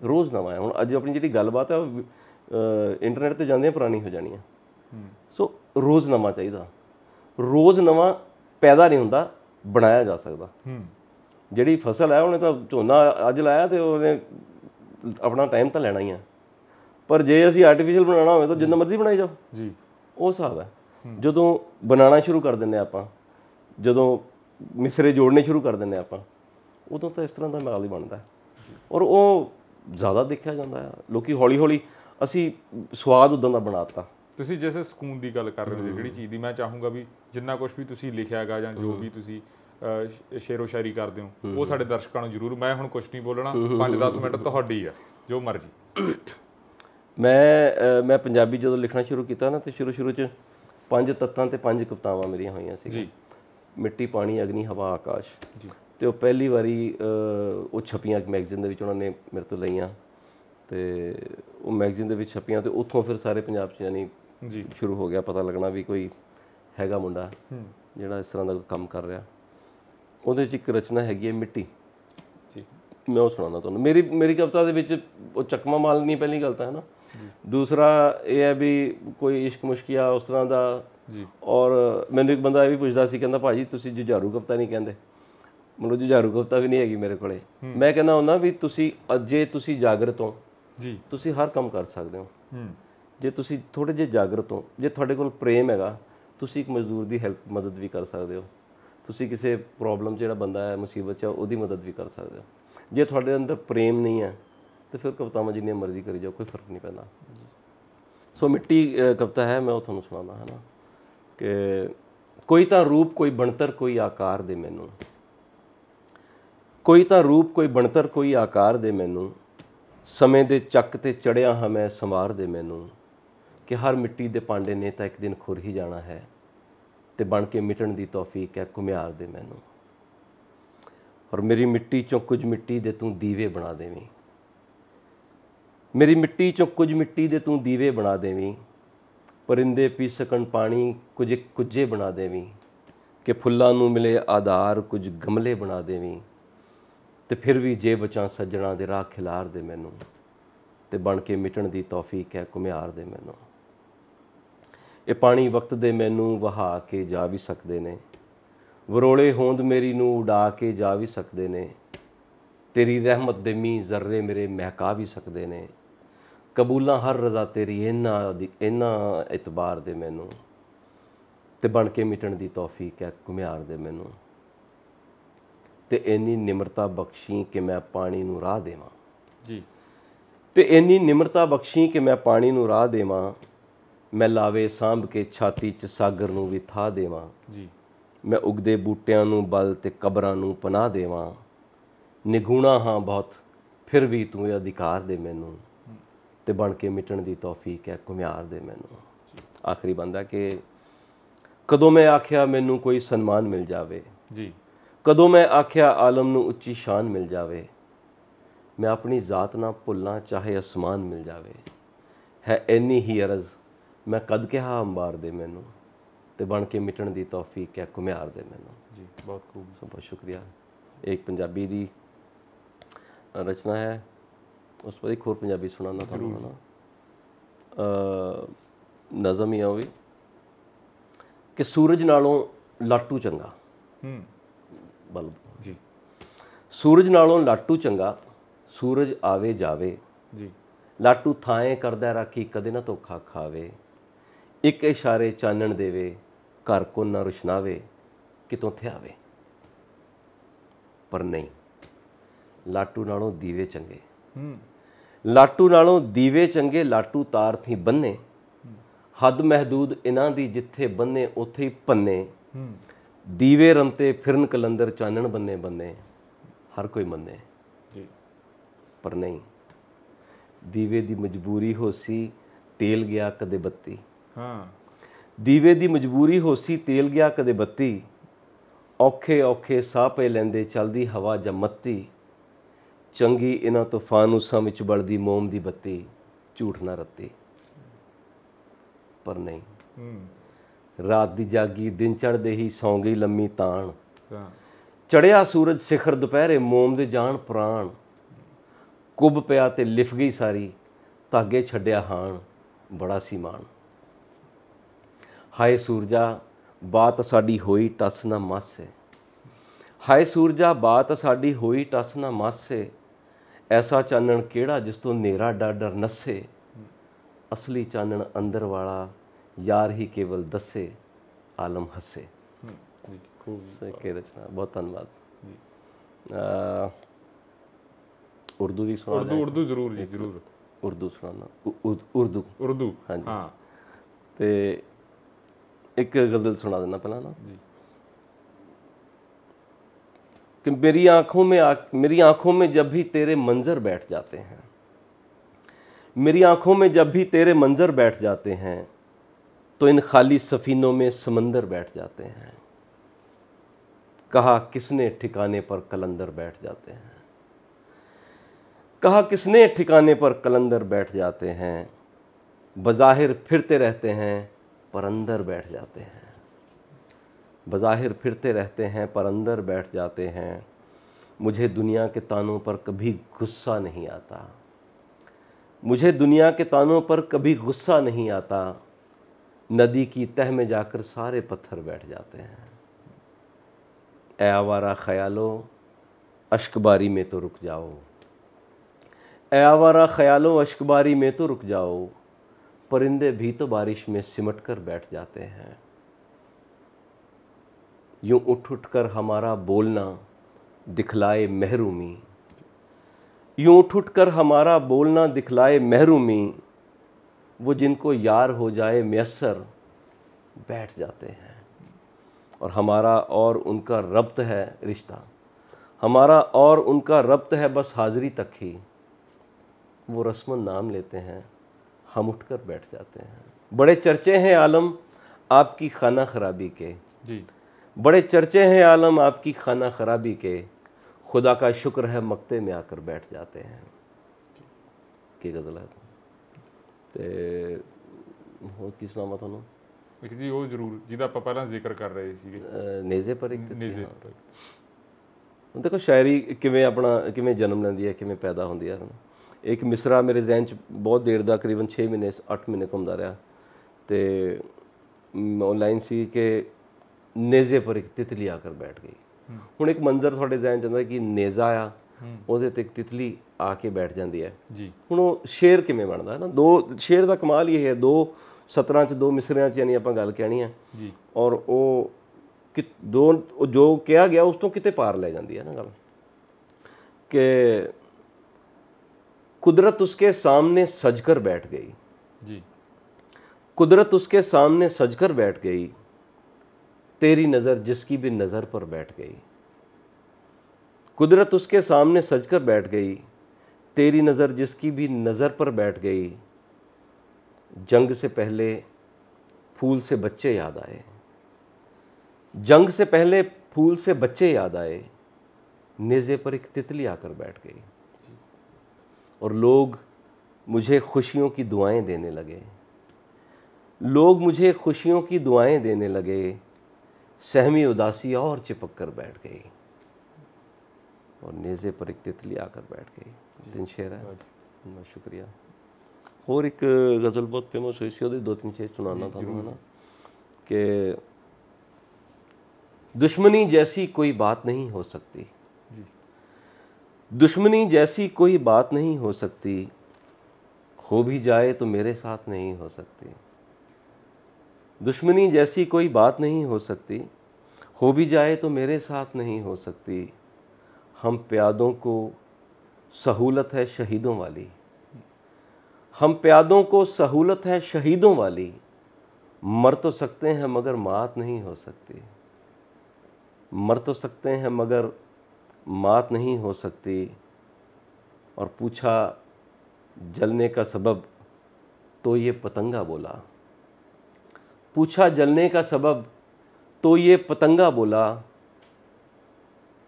ਰੋਜ਼ ਨਵਾਂ ਹੈ ਹੁਣ ਅੱਜ ਆਪਣੀ ਜਿਹੜੀ ਗੱਲਬਾਤ ਹੈ ਉਹ ਇੰਟਰਨੈਟ ਤੇ ਜਾਂਦੀ ਹੈ ਪੁਰਾਣੀ ਹੋ ਜਾਣੀ ਹੈ ਸੋ ਰੋਜ਼ ਨਵਾਂ ਚਾਹੀਦਾ ਰੋਜ਼ ਨਵਾਂ ਪੈਦਾ ਨਹੀਂ ਹੁੰਦਾ ਬਣਾਇਆ ਜਾ ਸਕਦਾ ਜਿਹੜੀ ਫਸਲ ਹੈ ਉਹਨੇ ਤਾਂ ਝੋਨਾ ਅੱਜ ਲਾਇਆ ਤੇ ਉਹਨੇ ਆਪਣਾ ਟਾਈਮ ਤਾਂ ਲੈਣਾ ਹੀ ਆ ਪਰ ਜੇ ਅਸੀਂ ਆਰਟੀਫੀਸ਼ੀਅਲ ਬਣਾਉਣਾ ਹੋਵੇ ਤਾਂ ਜਿੰਨਾ ਮਰਜ਼ੀ ਬਣਾਈ ਜਾਓ ਜੀ ਉਹ ਹਿਸਾਬ ਹੈ ਜਦੋਂ ਬਣਾਉਣਾ ਸ਼ੁਰੂ ਕਰ ਦਿੰਦੇ ਆਪਾਂ ਜਦੋਂ ਮਿਸਰੇ ਜੋੜਨੇ ਸ਼ੁਰੂ ਕਰ ਦਿੰਦੇ ਆਪਾਂ ਉਦੋਂ ਤਾਂ ਇਸ ਤਰ੍ਹਾਂ ਦਾ ਮਾਲ ਹੀ ਬਣਦਾ ਔਰ ਉਹ ਜ਼ਿਆਦਾ ਦੇਖਿਆ ਜਾਂਦਾ ਹੈ ਲੋਕੀ ਹੌਲੀ ਹੌਲੀ ਅਸੀਂ ਸਵਾਦ ਉਦੋਂ ਦਾ ਬਣਾਤਾ ਤੁਸੀਂ ਜਿਸ ਸਕੂਨ ਦੀ ਗੱਲ ਕਰ ਰਹੇ ਹੋ ਜਿਹੜੀ ਚੀਜ਼ ਦੀ ਮੈਂ ਚਾਹੂੰਗਾ ਵੀ ਜਿੰਨਾ ਕੁਝ ਵੀ ਤੁਸੀਂ ਲਿਖਿਆਗਾ ਜਾਂ ਜੋ ਵੀ ਤੁਸੀਂ ਸ਼ੇਰੋ ਸ਼ਾਇਰੀ ਕਰਦੇ ਹੋ ਉਹ ਸਾਡੇ ਦਰਸ਼ਕਾਂ ਨੂੰ ਜ਼ਰੂਰ ਮੈਂ ਹੁਣ ਕੁਝ ਨਹੀਂ ਬੋਲਣਾ 5-10 ਮਿੰਟ ਤੁਹਾਡੀ ਆ ਜੋ ਮਰਜ਼ੀ ਮੈਂ ਮੈਂ ਪੰਜਾਬੀ ਜਦੋਂ ਲਿਖਣਾ ਸ਼ੁਰੂ ਕੀਤਾ ਨਾ ਤੇ ਸ਼ੁਰੂ ਸ਼ੁਰੂ 'ਚ ਪੰਜ ਤੱਤਾਂ ਤੇ ਪੰਜ ਕਵਤਾਵਾਂ ਮੇਰੀਆਂ ਹੋਈਆਂ ਸੀ ਜੀ ਮਿੱਟੀ ਪਾਣੀ ਅਗਨੀ ਹਵਾ ਆਕਾਸ਼ ਜੀ ਤੇ ਉਹ ਪਹਿਲੀ ਵਾਰੀ ਉਹ ਛਪੀਆਂ ਮੈਗਜ਼ੀਨ ਦੇ ਵਿੱਚ ਉਹਨਾਂ ਨੇ ਮੇਰੇ ਤੋਂ ਲਈਆਂ ਤੇ ਉਹ ਮੈਗਜ਼ੀਨ ਦੇ ਵਿੱਚ ਛਪੀਆਂ ਤੇ ਉੱਥੋਂ ਫਿਰ ਸਾਰੇ ਪੰਜਾਬ 'ਚ ਯਾਨੀ ਜੀ ਸ਼ੁਰੂ ਹੋ ਗਿਆ ਪਤਾ ਲੱਗਣਾ ਵੀ ਕੋਈ ਹੈਗਾ ਮੁੰਡਾ ਜਿਹੜਾ ਇਸ ਤਰ੍ਹਾਂ ਦਾ ਕੰਮ ਕਰ ਰਿਹਾ ਉਹਦੇ 'ਚ ਇੱਕ ਰਚਨਾ ਹੈਗੀ ਹੈ ਮਿੱਟੀ ਜੀ ਮੈਂ ਉਹ ਸੁਣਾਉਣਾ ਤੁਹਾਨੂੰ ਮੇਰੀ ਮੇਰੀ ਕਵਿਤਾ ਦੇ ਵਿੱਚ ਉਹ ਚੱਕਮਾ ਮਾਲ ਨਹੀਂ ਪਹਿਲੀ ਗੱਲ ਤਾਂ ਹੈ ਨਾ ਦੂਸਰਾ ਇਹ ਹੈ ਵੀ ਕੋਈ ਇਸ਼ਕ ਮੁਸ਼ਕਿਆ ਉਸ ਤਰ੍ਹਾਂ ਦਾ ਜੀ ਔਰ ਮੈਨੂੰ ਇੱਕ ਬੰਦਾ ਇਹ ਵੀ ਪੁੱਛਦਾ ਸੀ ਕਹਿੰਦਾ ਭਾਜੀ ਤੁਸੀਂ ਜੁਝਾਰੂ ਕਵਿਤਾ ਨਹੀਂ ਕਹਿੰਦੇ ਮਨੋਜ ਜਾਰੂ ਕਵਤਾ ਵੀ ਨਹੀਂ ਹੈਗੀ ਮੇਰੇ ਕੋਲੇ ਮੈਂ ਕਹਿੰਦਾ ਹੁੰਦਾ ਵੀ ਤੁਸੀਂ ਅਜੇ ਤੁਸੀਂ ਜਾਗਰਤ ਹੋ ਜੀ ਤੁਸੀਂ ਹਰ ਕੰਮ ਕਰ ਸਕਦੇ ਹੋ ਜੇ ਤੁਸੀਂ ਥੋੜੇ ਜਿਹਾ ਜਾਗਰਤ ਹੋ ਜੇ ਤੁਹਾਡੇ ਕੋਲ ਪ੍ਰੇਮ ਹੈਗਾ ਤੁਸੀਂ ਇੱਕ ਮਜ਼ਦੂਰ ਦੀ ਹੈਲਪ ਮਦਦ ਵੀ ਕਰ ਸਕਦੇ ਹੋ ਤੁਸੀਂ ਕਿਸੇ ਪ੍ਰੋਬਲਮ ਜਿਹੜਾ ਬੰਦਾ ਹੈ ਮੁਸੀਬਤ 'ਚ ਉਹਦੀ ਮਦਦ ਵੀ ਕਰ ਸਕਦੇ ਹੋ ਜੇ ਤੁਹਾਡੇ ਅੰਦਰ ਪ੍ਰੇਮ ਨਹੀਂ ਹੈ ਤੇ ਫਿਰ ਕਵਤਾਵਾਂ ਜਿੰਨੀ ਮਰਜ਼ੀ ਕਰੀ ਜਾਓ ਕੋਈ ਫਰਕ ਨਹੀਂ ਪੈਂਦਾ ਸੋ ਮਿੱਟੀ ਕਵਤਾ ਹੈ ਮੈਂ ਉਹ ਤੁਹਾਨੂੰ ਸੁਣਾਉਣਾ ਹੈ ਨਾ ਕਿ ਕੋਈ ਤਾਂ ਰੂਪ ਕੋਈ ਬਣਤਰ ਕੋਈ ਆਕਾਰ ਦੇ ਮੈਨੂੰ ਕੋਈ ਤਾਂ ਰੂਪ ਕੋਈ ਬਣਤਰ ਕੋਈ ਆਕਾਰ ਦੇ ਮੈਨੂੰ ਸਮੇਂ ਦੇ ਚੱਕ ਤੇ ਚੜਿਆ ਹਾਂ ਮੈਂ ਸੰਵਾਰ ਦੇ ਮੈਨੂੰ ਕਿ ਹਰ ਮਿੱਟੀ ਦੇ ਪਾਂਡੇ ਨੇ ਤਾਂ ਇੱਕ ਦਿਨ ਖੁਰ ਹੀ ਜਾਣਾ ਹੈ ਤੇ ਬਣ ਕੇ ਮਿਟਣ ਦੀ ਤੌਫੀਕ ਹੈ ਕੁਮਿਆਰ ਦੇ ਮੈਨੂੰ ਔਰ ਮੇਰੀ ਮਿੱਟੀ ਚੋਂ ਕੁਝ ਮਿੱਟੀ ਦੇ ਤੂੰ ਦੀਵੇ ਬਣਾ ਦੇਵੀਂ ਮੇਰੀ ਮਿੱਟੀ ਚੋਂ ਕੁਝ ਮਿੱਟੀ ਦੇ ਤੂੰ ਦੀਵੇ ਬਣਾ ਦੇਵੀਂ ਪਰਿੰਦੇ ਪੀ ਸਕਣ ਪਾਣੀ ਕੁਝ ਕੁਝੇ ਬਣਾ ਦੇਵੀਂ ਕਿ ਫੁੱਲਾਂ ਨੂੰ ਮਿਲੇ ਆਧਾਰ ਕੁਝ ਗਮਲੇ ਬਣਾ ਦੇਵੀਂ ਤੇ ਫਿਰ ਵੀ ਜੇ ਬਚਾਂ ਸੱਜਣਾ ਦੇ ਰਾਹ ਖਿਲਾਰ ਦੇ ਮੈਨੂੰ ਤੇ ਬਣ ਕੇ ਮਿਟਣ ਦੀ ਤੌਫੀਕ ਹੈ ਕੁਮਿਆਰ ਦੇ ਮੈਨੂੰ ਇਹ ਪਾਣੀ ਵਕਤ ਦੇ ਮੈਨੂੰ ਵਹਾ ਕੇ ਜਾ ਵੀ ਸਕਦੇ ਨੇ ਵਰੋਲੇ ਹੋਂਦ ਮੇਰੀ ਨੂੰ ਉਡਾ ਕੇ ਜਾ ਵੀ ਸਕਦੇ ਨੇ ਤੇਰੀ ਰਹਿਮਤ ਦੇ ਮੀਂਹ ਜ਼ਰਰੇ ਮੇਰੇ ਮਹਿਕਾ ਵੀ ਸਕਦੇ ਨੇ ਕਬੂਲਾ ਹਰ ਰਜ਼ਾ ਤੇਰੀ ਇਹਨਾਂ ਦੀ ਇਤਬਾਰ ਦੇ ਮੈਨੂੰ ਤੇ ਬਣ ਕੇ ਮਿਟਣ ਦੀ ਤੌਫੀਕ ਹੈ ਕੁਮਿਆਰ ਦੇ ਮੈਨੂੰ ਤੇ ਇੰਨੀ ਨਿਮਰਤਾ ਬਖਸ਼ੀ ਕਿ ਮੈਂ ਪਾਣੀ ਨੂੰ ਰਾਹ ਦੇਵਾਂ ਜੀ ਤੇ ਇੰਨੀ ਨਿਮਰਤਾ ਬਖਸ਼ੀ ਕਿ ਮੈਂ ਪਾਣੀ ਨੂੰ ਰਾਹ ਦੇਵਾਂ ਮੈਂ ਲਾਵੇ ਸਾਂਭ ਕੇ ਛਾਤੀ 'ਚ ਸਾਗਰ ਨੂੰ ਵੀ ਥਾ ਦੇਵਾਂ ਜੀ ਮੈਂ ਉਗਦੇ ਬੂਟਿਆਂ ਨੂੰ ਬਲ ਤੇ ਕਬਰਾਂ ਨੂੰ ਪਨਾਹ ਦੇਵਾਂ ਨਿਗੂਣਾ ਹਾਂ ਬਹੁਤ ਫਿਰ ਵੀ ਤੂੰ ਇਹ ਅਧਿਕਾਰ ਦੇ ਮੈਨੂੰ ਤੇ ਬਣ ਕੇ ਮਿਟਣ ਦੀ ਤੌਫੀਕ ਹੈ ਕੁਮਿਆਰ ਦੇ ਮੈਨੂੰ ਆਖਰੀ ਬੰਦਾ ਕਿ ਕਦੋਂ ਮੈਂ ਆਖਿਆ ਮੈਨੂੰ ਕੋਈ ਸਨਮਾਨ ਮਿਲ ਜਾਵੇ ਜੀ ਕਦੋਂ ਮੈਂ ਆਖਿਆ ਆਲਮ ਨੂੰ ਉੱਚੀ ਸ਼ਾਨ ਮਿਲ ਜਾਵੇ ਮੈਂ ਆਪਣੀ ਜ਼ਾਤ ਨਾ ਭੁੱਲਾਂ ਚਾਹੇ ਅਸਮਾਨ ਮਿਲ ਜਾਵੇ ਹੈ ਐਨੀ ਹੀ ਅਰਜ਼ ਮੈਂ ਕਦ ਕਿਹਾ ਅੰਬਾਰ ਦੇ ਮੈਨੂੰ ਤੇ ਬਣ ਕੇ ਮਿਟਣ ਦੀ ਤੌਫੀਕ ਹੈ ਕੁਮਿਆਰ ਦੇ ਮੈਨੂੰ ਜੀ ਬਹੁਤ ਖੂਬ ਸੋ ਬਹੁਤ ਸ਼ੁਕਰੀਆ ਇੱਕ ਪੰਜਾਬੀ ਦੀ ਰਚਨਾ ਹੈ ਉਸ ਪਰ ਇੱਕ ਹੋਰ ਪੰਜਾਬੀ ਸੁਣਾਉਣਾ ਤੁਹਾਨੂੰ ਨਾ ਨਜ਼ਮ ਹੀ ਆਵੇ ਕਿ ਸੂਰਜ ਨਾਲੋਂ ਲਾਟੂ ਚੰਗਾ ਹੂੰ ਬਲਬ ਜੀ ਸੂਰਜ ਨਾਲੋਂ ਲਾਟੂ ਚੰਗਾ ਸੂਰਜ ਆਵੇ ਜਾਵੇ ਜੀ ਲਾਟੂ ਥਾਏ ਕਰਦਾ ਰਾਖੀ ਕਦੇ ਨਾ ਧੋਖਾ ਖਾਵੇ ਇੱਕ ਇਸ਼ਾਰੇ ਚਾਨਣ ਦੇਵੇ ਘਰ ਕੋ ਨਾ ਰੁਸ਼ਨਾਵੇ ਕਿਤੋਂ ਥਿਆਵੇ ਪਰ ਨਹੀਂ ਲਾਟੂ ਨਾਲੋਂ ਦੀਵੇ ਚੰਗੇ ਹੂੰ ਲਾਟੂ ਨਾਲੋਂ ਦੀਵੇ ਚੰਗੇ ਲਾਟੂ ਤਾਰ ਥੀ ਬੰਨੇ ਹੱਦ ਮਹਦੂਦ ਇਹਨਾਂ ਦੀ ਜਿੱਥੇ ਬੰਨੇ ਉੱਥੇ ਹੀ ਪੰਨੇ ਹੂੰ ਦੀਵੇ ਰੰਤੇ ਫਿਰਨ ਕਲੰਦਰ ਚਾਨਣ ਬੰਨੇ ਬੰਨੇ ਹਰ ਕੋਈ ਮੰਨੇ ਜੀ ਪਰ ਨਹੀਂ ਦੀਵੇ ਦੀ ਮਜਬੂਰੀ ਹੋਸੀ ਤੇਲ ਗਿਆ ਕਦੇ ਬੱਤੀ ਹਾਂ ਦੀਵੇ ਦੀ ਮਜਬੂਰੀ ਹੋਸੀ ਤੇਲ ਗਿਆ ਕਦੇ ਬੱਤੀ ਔਖੇ ਔਖੇ ਸਾਹ ਪੇ ਲੈਂਦੇ ਚਲਦੀ ਹਵਾ ਜਮਤੀ ਚੰਗੀ ਇਹਨਾਂ ਤੂਫਾਨ ਉਸਾਂ ਵਿੱਚ ਬਲਦੀ ਮੋਮ ਦੀ ਬੱਤੀ ਝੂਠ ਨਾ ਰੱਤੀ ਪਰ ਨਹੀਂ ਹੂੰ ਰਾਤ ਦੀ ਜਾਗੀ ਦਿਨ ਚੜਦੇ ਹੀ ਸੌਂ ਗਈ ਲੰਮੀ ਤਾਣ ਚੜਿਆ ਸੂਰਜ ਸਿਖਰ ਦੁਪਹਿਰੇ ਮੋਮ ਦੇ ਜਾਣ ਪ੍ਰਾਣ ਕੁੱਬ ਪਿਆ ਤੇ ਲਿਫ ਗਈ ਸਾਰੀ ਧਾਗੇ ਛੱਡਿਆ ਹਾਣ ਬੜਾ ਸੀ ਮਾਣ ਹਾਏ ਸੂਰਜਾ ਬਾਤ ਸਾਡੀ ਹੋਈ ਟਸ ਨਾ ਮਾਸੇ ਹਾਏ ਸੂਰਜਾ ਬਾਤ ਸਾਡੀ ਹੋਈ ਟਸ ਨਾ ਮਾਸੇ ਐਸਾ ਚਾਨਣ ਕਿਹੜਾ ਜਿਸ ਤੋਂ ਨੇਰਾ ਡਰ ਡਰ ਨਸੇ ਅਸਲੀ ਚਾਨਣ ਅੰਦਰ ਵਾਲਾ ਯਾਰ ਹੀ ਕੇਵਲ ਦੱਸੇ ਆਲਮ ਹੱਸੇ ਜੀ ਖੂਬ ਸਹੀ ਰਚਨਾ ਬਹੁਤ ਧੰਨਵਾਦ ਜੀ ਉਰਦੂ ਦੀ ਸੁਣਾ ਉਰਦੂ ਉਰਦੂ ਜ਼ਰੂਰ ਜੀ ਜ਼ਰੂਰ ਉਰਦੂ ਸੁਣਾਉਣਾ ਉਰਦੂ ਉਰਦੂ ਹਾਂਜੀ ਹਾਂ ਤੇ ਇੱਕ ਗਜ਼ਲ ਸੁਣਾ ਦੇਣਾ ਪਹਿਲਾਂ ਨਾ ਜੀ कि मेरी आंखों में आ, मेरी आंखों में जब भी तेरे मंजर बैठ जाते हैं मेरी आंखों में जब भी तेरे मंजर बैठ जाते हैं तो इन खाली सफ़ीनों में समंदर बैठ जाते हैं कहा किसने ठिकाने पर कलंदर बैठ जाते हैं कहा किसने ठिकाने पर कलंदर बैठ जाते हैं बज़ाहिर फिरते रहते हैं पर अंदर बैठ जाते हैं बज़ाहिर फिरते रहते हैं पर अंदर बैठ जाते हैं मुझे दुनिया के तानों पर कभी गुस्सा नहीं आता मुझे दुनिया के तानों पर कभी गुस्सा नहीं आता नदी की तह में जाकर सारे पत्थर बैठ जाते हैं ए आवारा ख्यालों अश्कबारी में तो रुक जाओ ए आवारा ख्यालों अश्कबारी में तो रुक जाओ परिंदे भी तो बारिश में सिमट कर बैठ जाते हैं यूं उठ उठ कर हमारा बोलना दिखलाए महरूमी यूं उठ उठ कर हमारा बोलना दिखलाए महरूमी वो जिनको यार हो जाए मैसर बैठ जाते हैं और हमारा और उनका रब्त है रिश्ता हमारा और उनका रब्त है बस हाज़िरी तक ही वो रस्म नाम लेते हैं हम उठकर बैठ जाते हैं बड़े चर्चे हैं आलम आपकी खाना खराबी के जी बड़े चर्चे हैं आलम आपकी खाना खराबी के खुदा का शुक्र है मकते में आकर बैठ जाते हैं की गज़ल है ਤੇ ਹੋਰ ਕੀ ਸੁਣਾਵਾਂ ਤੁਹਾਨੂੰ ਇੱਕ ਜੀ ਉਹ ਜ਼ਰੂਰ ਜਿਹਦਾ ਆਪਾਂ ਪਹਿਲਾਂ ਜ਼ਿਕਰ ਕਰ ਰਹੇ ਸੀਗੇ ਨੇਜ਼ੇ ਪਰ ਇੱਕ ਨੇਜ਼ੇ ਹੁਣ ਦੇਖੋ ਸ਼ਾਇਰੀ ਕਿਵੇਂ ਆਪਣਾ ਕਿਵੇਂ ਜਨਮ ਲੈਂਦੀ ਹੈ ਕਿਵੇਂ ਪੈਦਾ ਹੁੰਦੀ ਹੈ ਇੱਕ ਮਿਸਰਾ ਮੇਰੇ ਜ਼ਿਹਨ 'ਚ ਬਹੁਤ ਦੇਰ ਦਾ ਕਰੀਬਨ 6 ਮਹੀਨੇ 8 ਮਹੀਨੇ ਘੁੰਮਦਾ ਰਿਹਾ ਤੇ ਆਨਲਾਈਨ ਸੀ ਕਿ ਨੇਜ਼ੇ ਪਰ ਇੱਕ ਤਿਤਲੀ ਆ ਕੇ ਬੈਠ ਗਈ ਹੁਣ ਇੱਕ ਮੰਜ਼ਰ ਤੁਹਾਡੇ ਜ਼ਿਹਨ 'ਚ ਆਉਂਦਾ ਕਿ ਨੇਜ਼ਾ ਆ ਉਹਦੇ ਤੇ ਤਿਤਲੀ ਆ ਕੇ ਬੈਠ ਜਾਂਦੀ ਹੈ ਜੀ ਹੁਣ ਉਹ ਸ਼ੇਰ ਕਿਵੇਂ ਬਣਦਾ ਹੈ ਨਾ ਦੋ ਸ਼ੇਰ ਦਾ ਕਮਾਲ ਹੀ ਹੈ ਦੋ 17 ਚ ਦੋ ਮਿਸਰਿਆਂ ਚ ਯਾਨੀ ਆਪਾਂ ਗੱਲ ਕਹਿਣੀ ਹੈ ਜੀ ਔਰ ਉਹ ਕਿ ਦੋ ਜੋ ਕਿਹਾ ਗਿਆ ਉਸ ਤੋਂ ਕਿਤੇ ਪਾਰ ਲੈ ਜਾਂਦੀ ਹੈ ਨਾ ਗੱਲ ਕਿ ਕੁਦਰਤ कुदरत उसके सामने ਬੈਠ ਗਈ ਜੀ ਕੁਦਰਤ ਉਸਕੇ ਸਾਹਮਣੇ सामने ਬੈਠ ਗਈ ਤੇਰੀ ਨਜ਼ਰ ਜਿਸ ਕੀ ਵੀ ਨਜ਼ਰ ਪਰ ਬੈਠ ਗਈ कुदरत उसके सामने सज कर बैठ गई तेरी नज़र जिसकी भी नज़र पर बैठ गई जंग से पहले फूल से बच्चे याद आए जंग से पहले फूल से बच्चे याद आए नेज़े पर एक तितली आकर बैठ गई और लोग मुझे खुशियों की दुआएं देने लगे लोग मुझे खुशियों की दुआएं देने लगे सहमी उदासी और चिपक कर बैठ गई और नेज़े पर एक तितली आकर बैठ गई दिन शेर है बहुत शुक्रिया और एक गज़ल बहुत फेमस हुई सी दो तीन शेर सुनाना था ना कि दुश्मनी जैसी कोई बात नहीं हो सकती दुश्मनी जैसी कोई बात नहीं हो सकती हो भी जाए तो मेरे साथ नहीं हो सकती दुश्मनी जैसी कोई बात नहीं हो सकती हो भी जाए तो मेरे साथ नहीं हो सकती हम प्यादों को सहूलत है शहीदों वाली हम प्यादों को सहूलत है शहीदों वाली मर तो सकते हैं मगर मात नहीं हो सकती मर तो सकते हैं मगर मात नहीं हो सकती और पूछा जलने का सबब तो ये पतंगा बोला पूछा जलने का सबब तो ये पतंगा बोला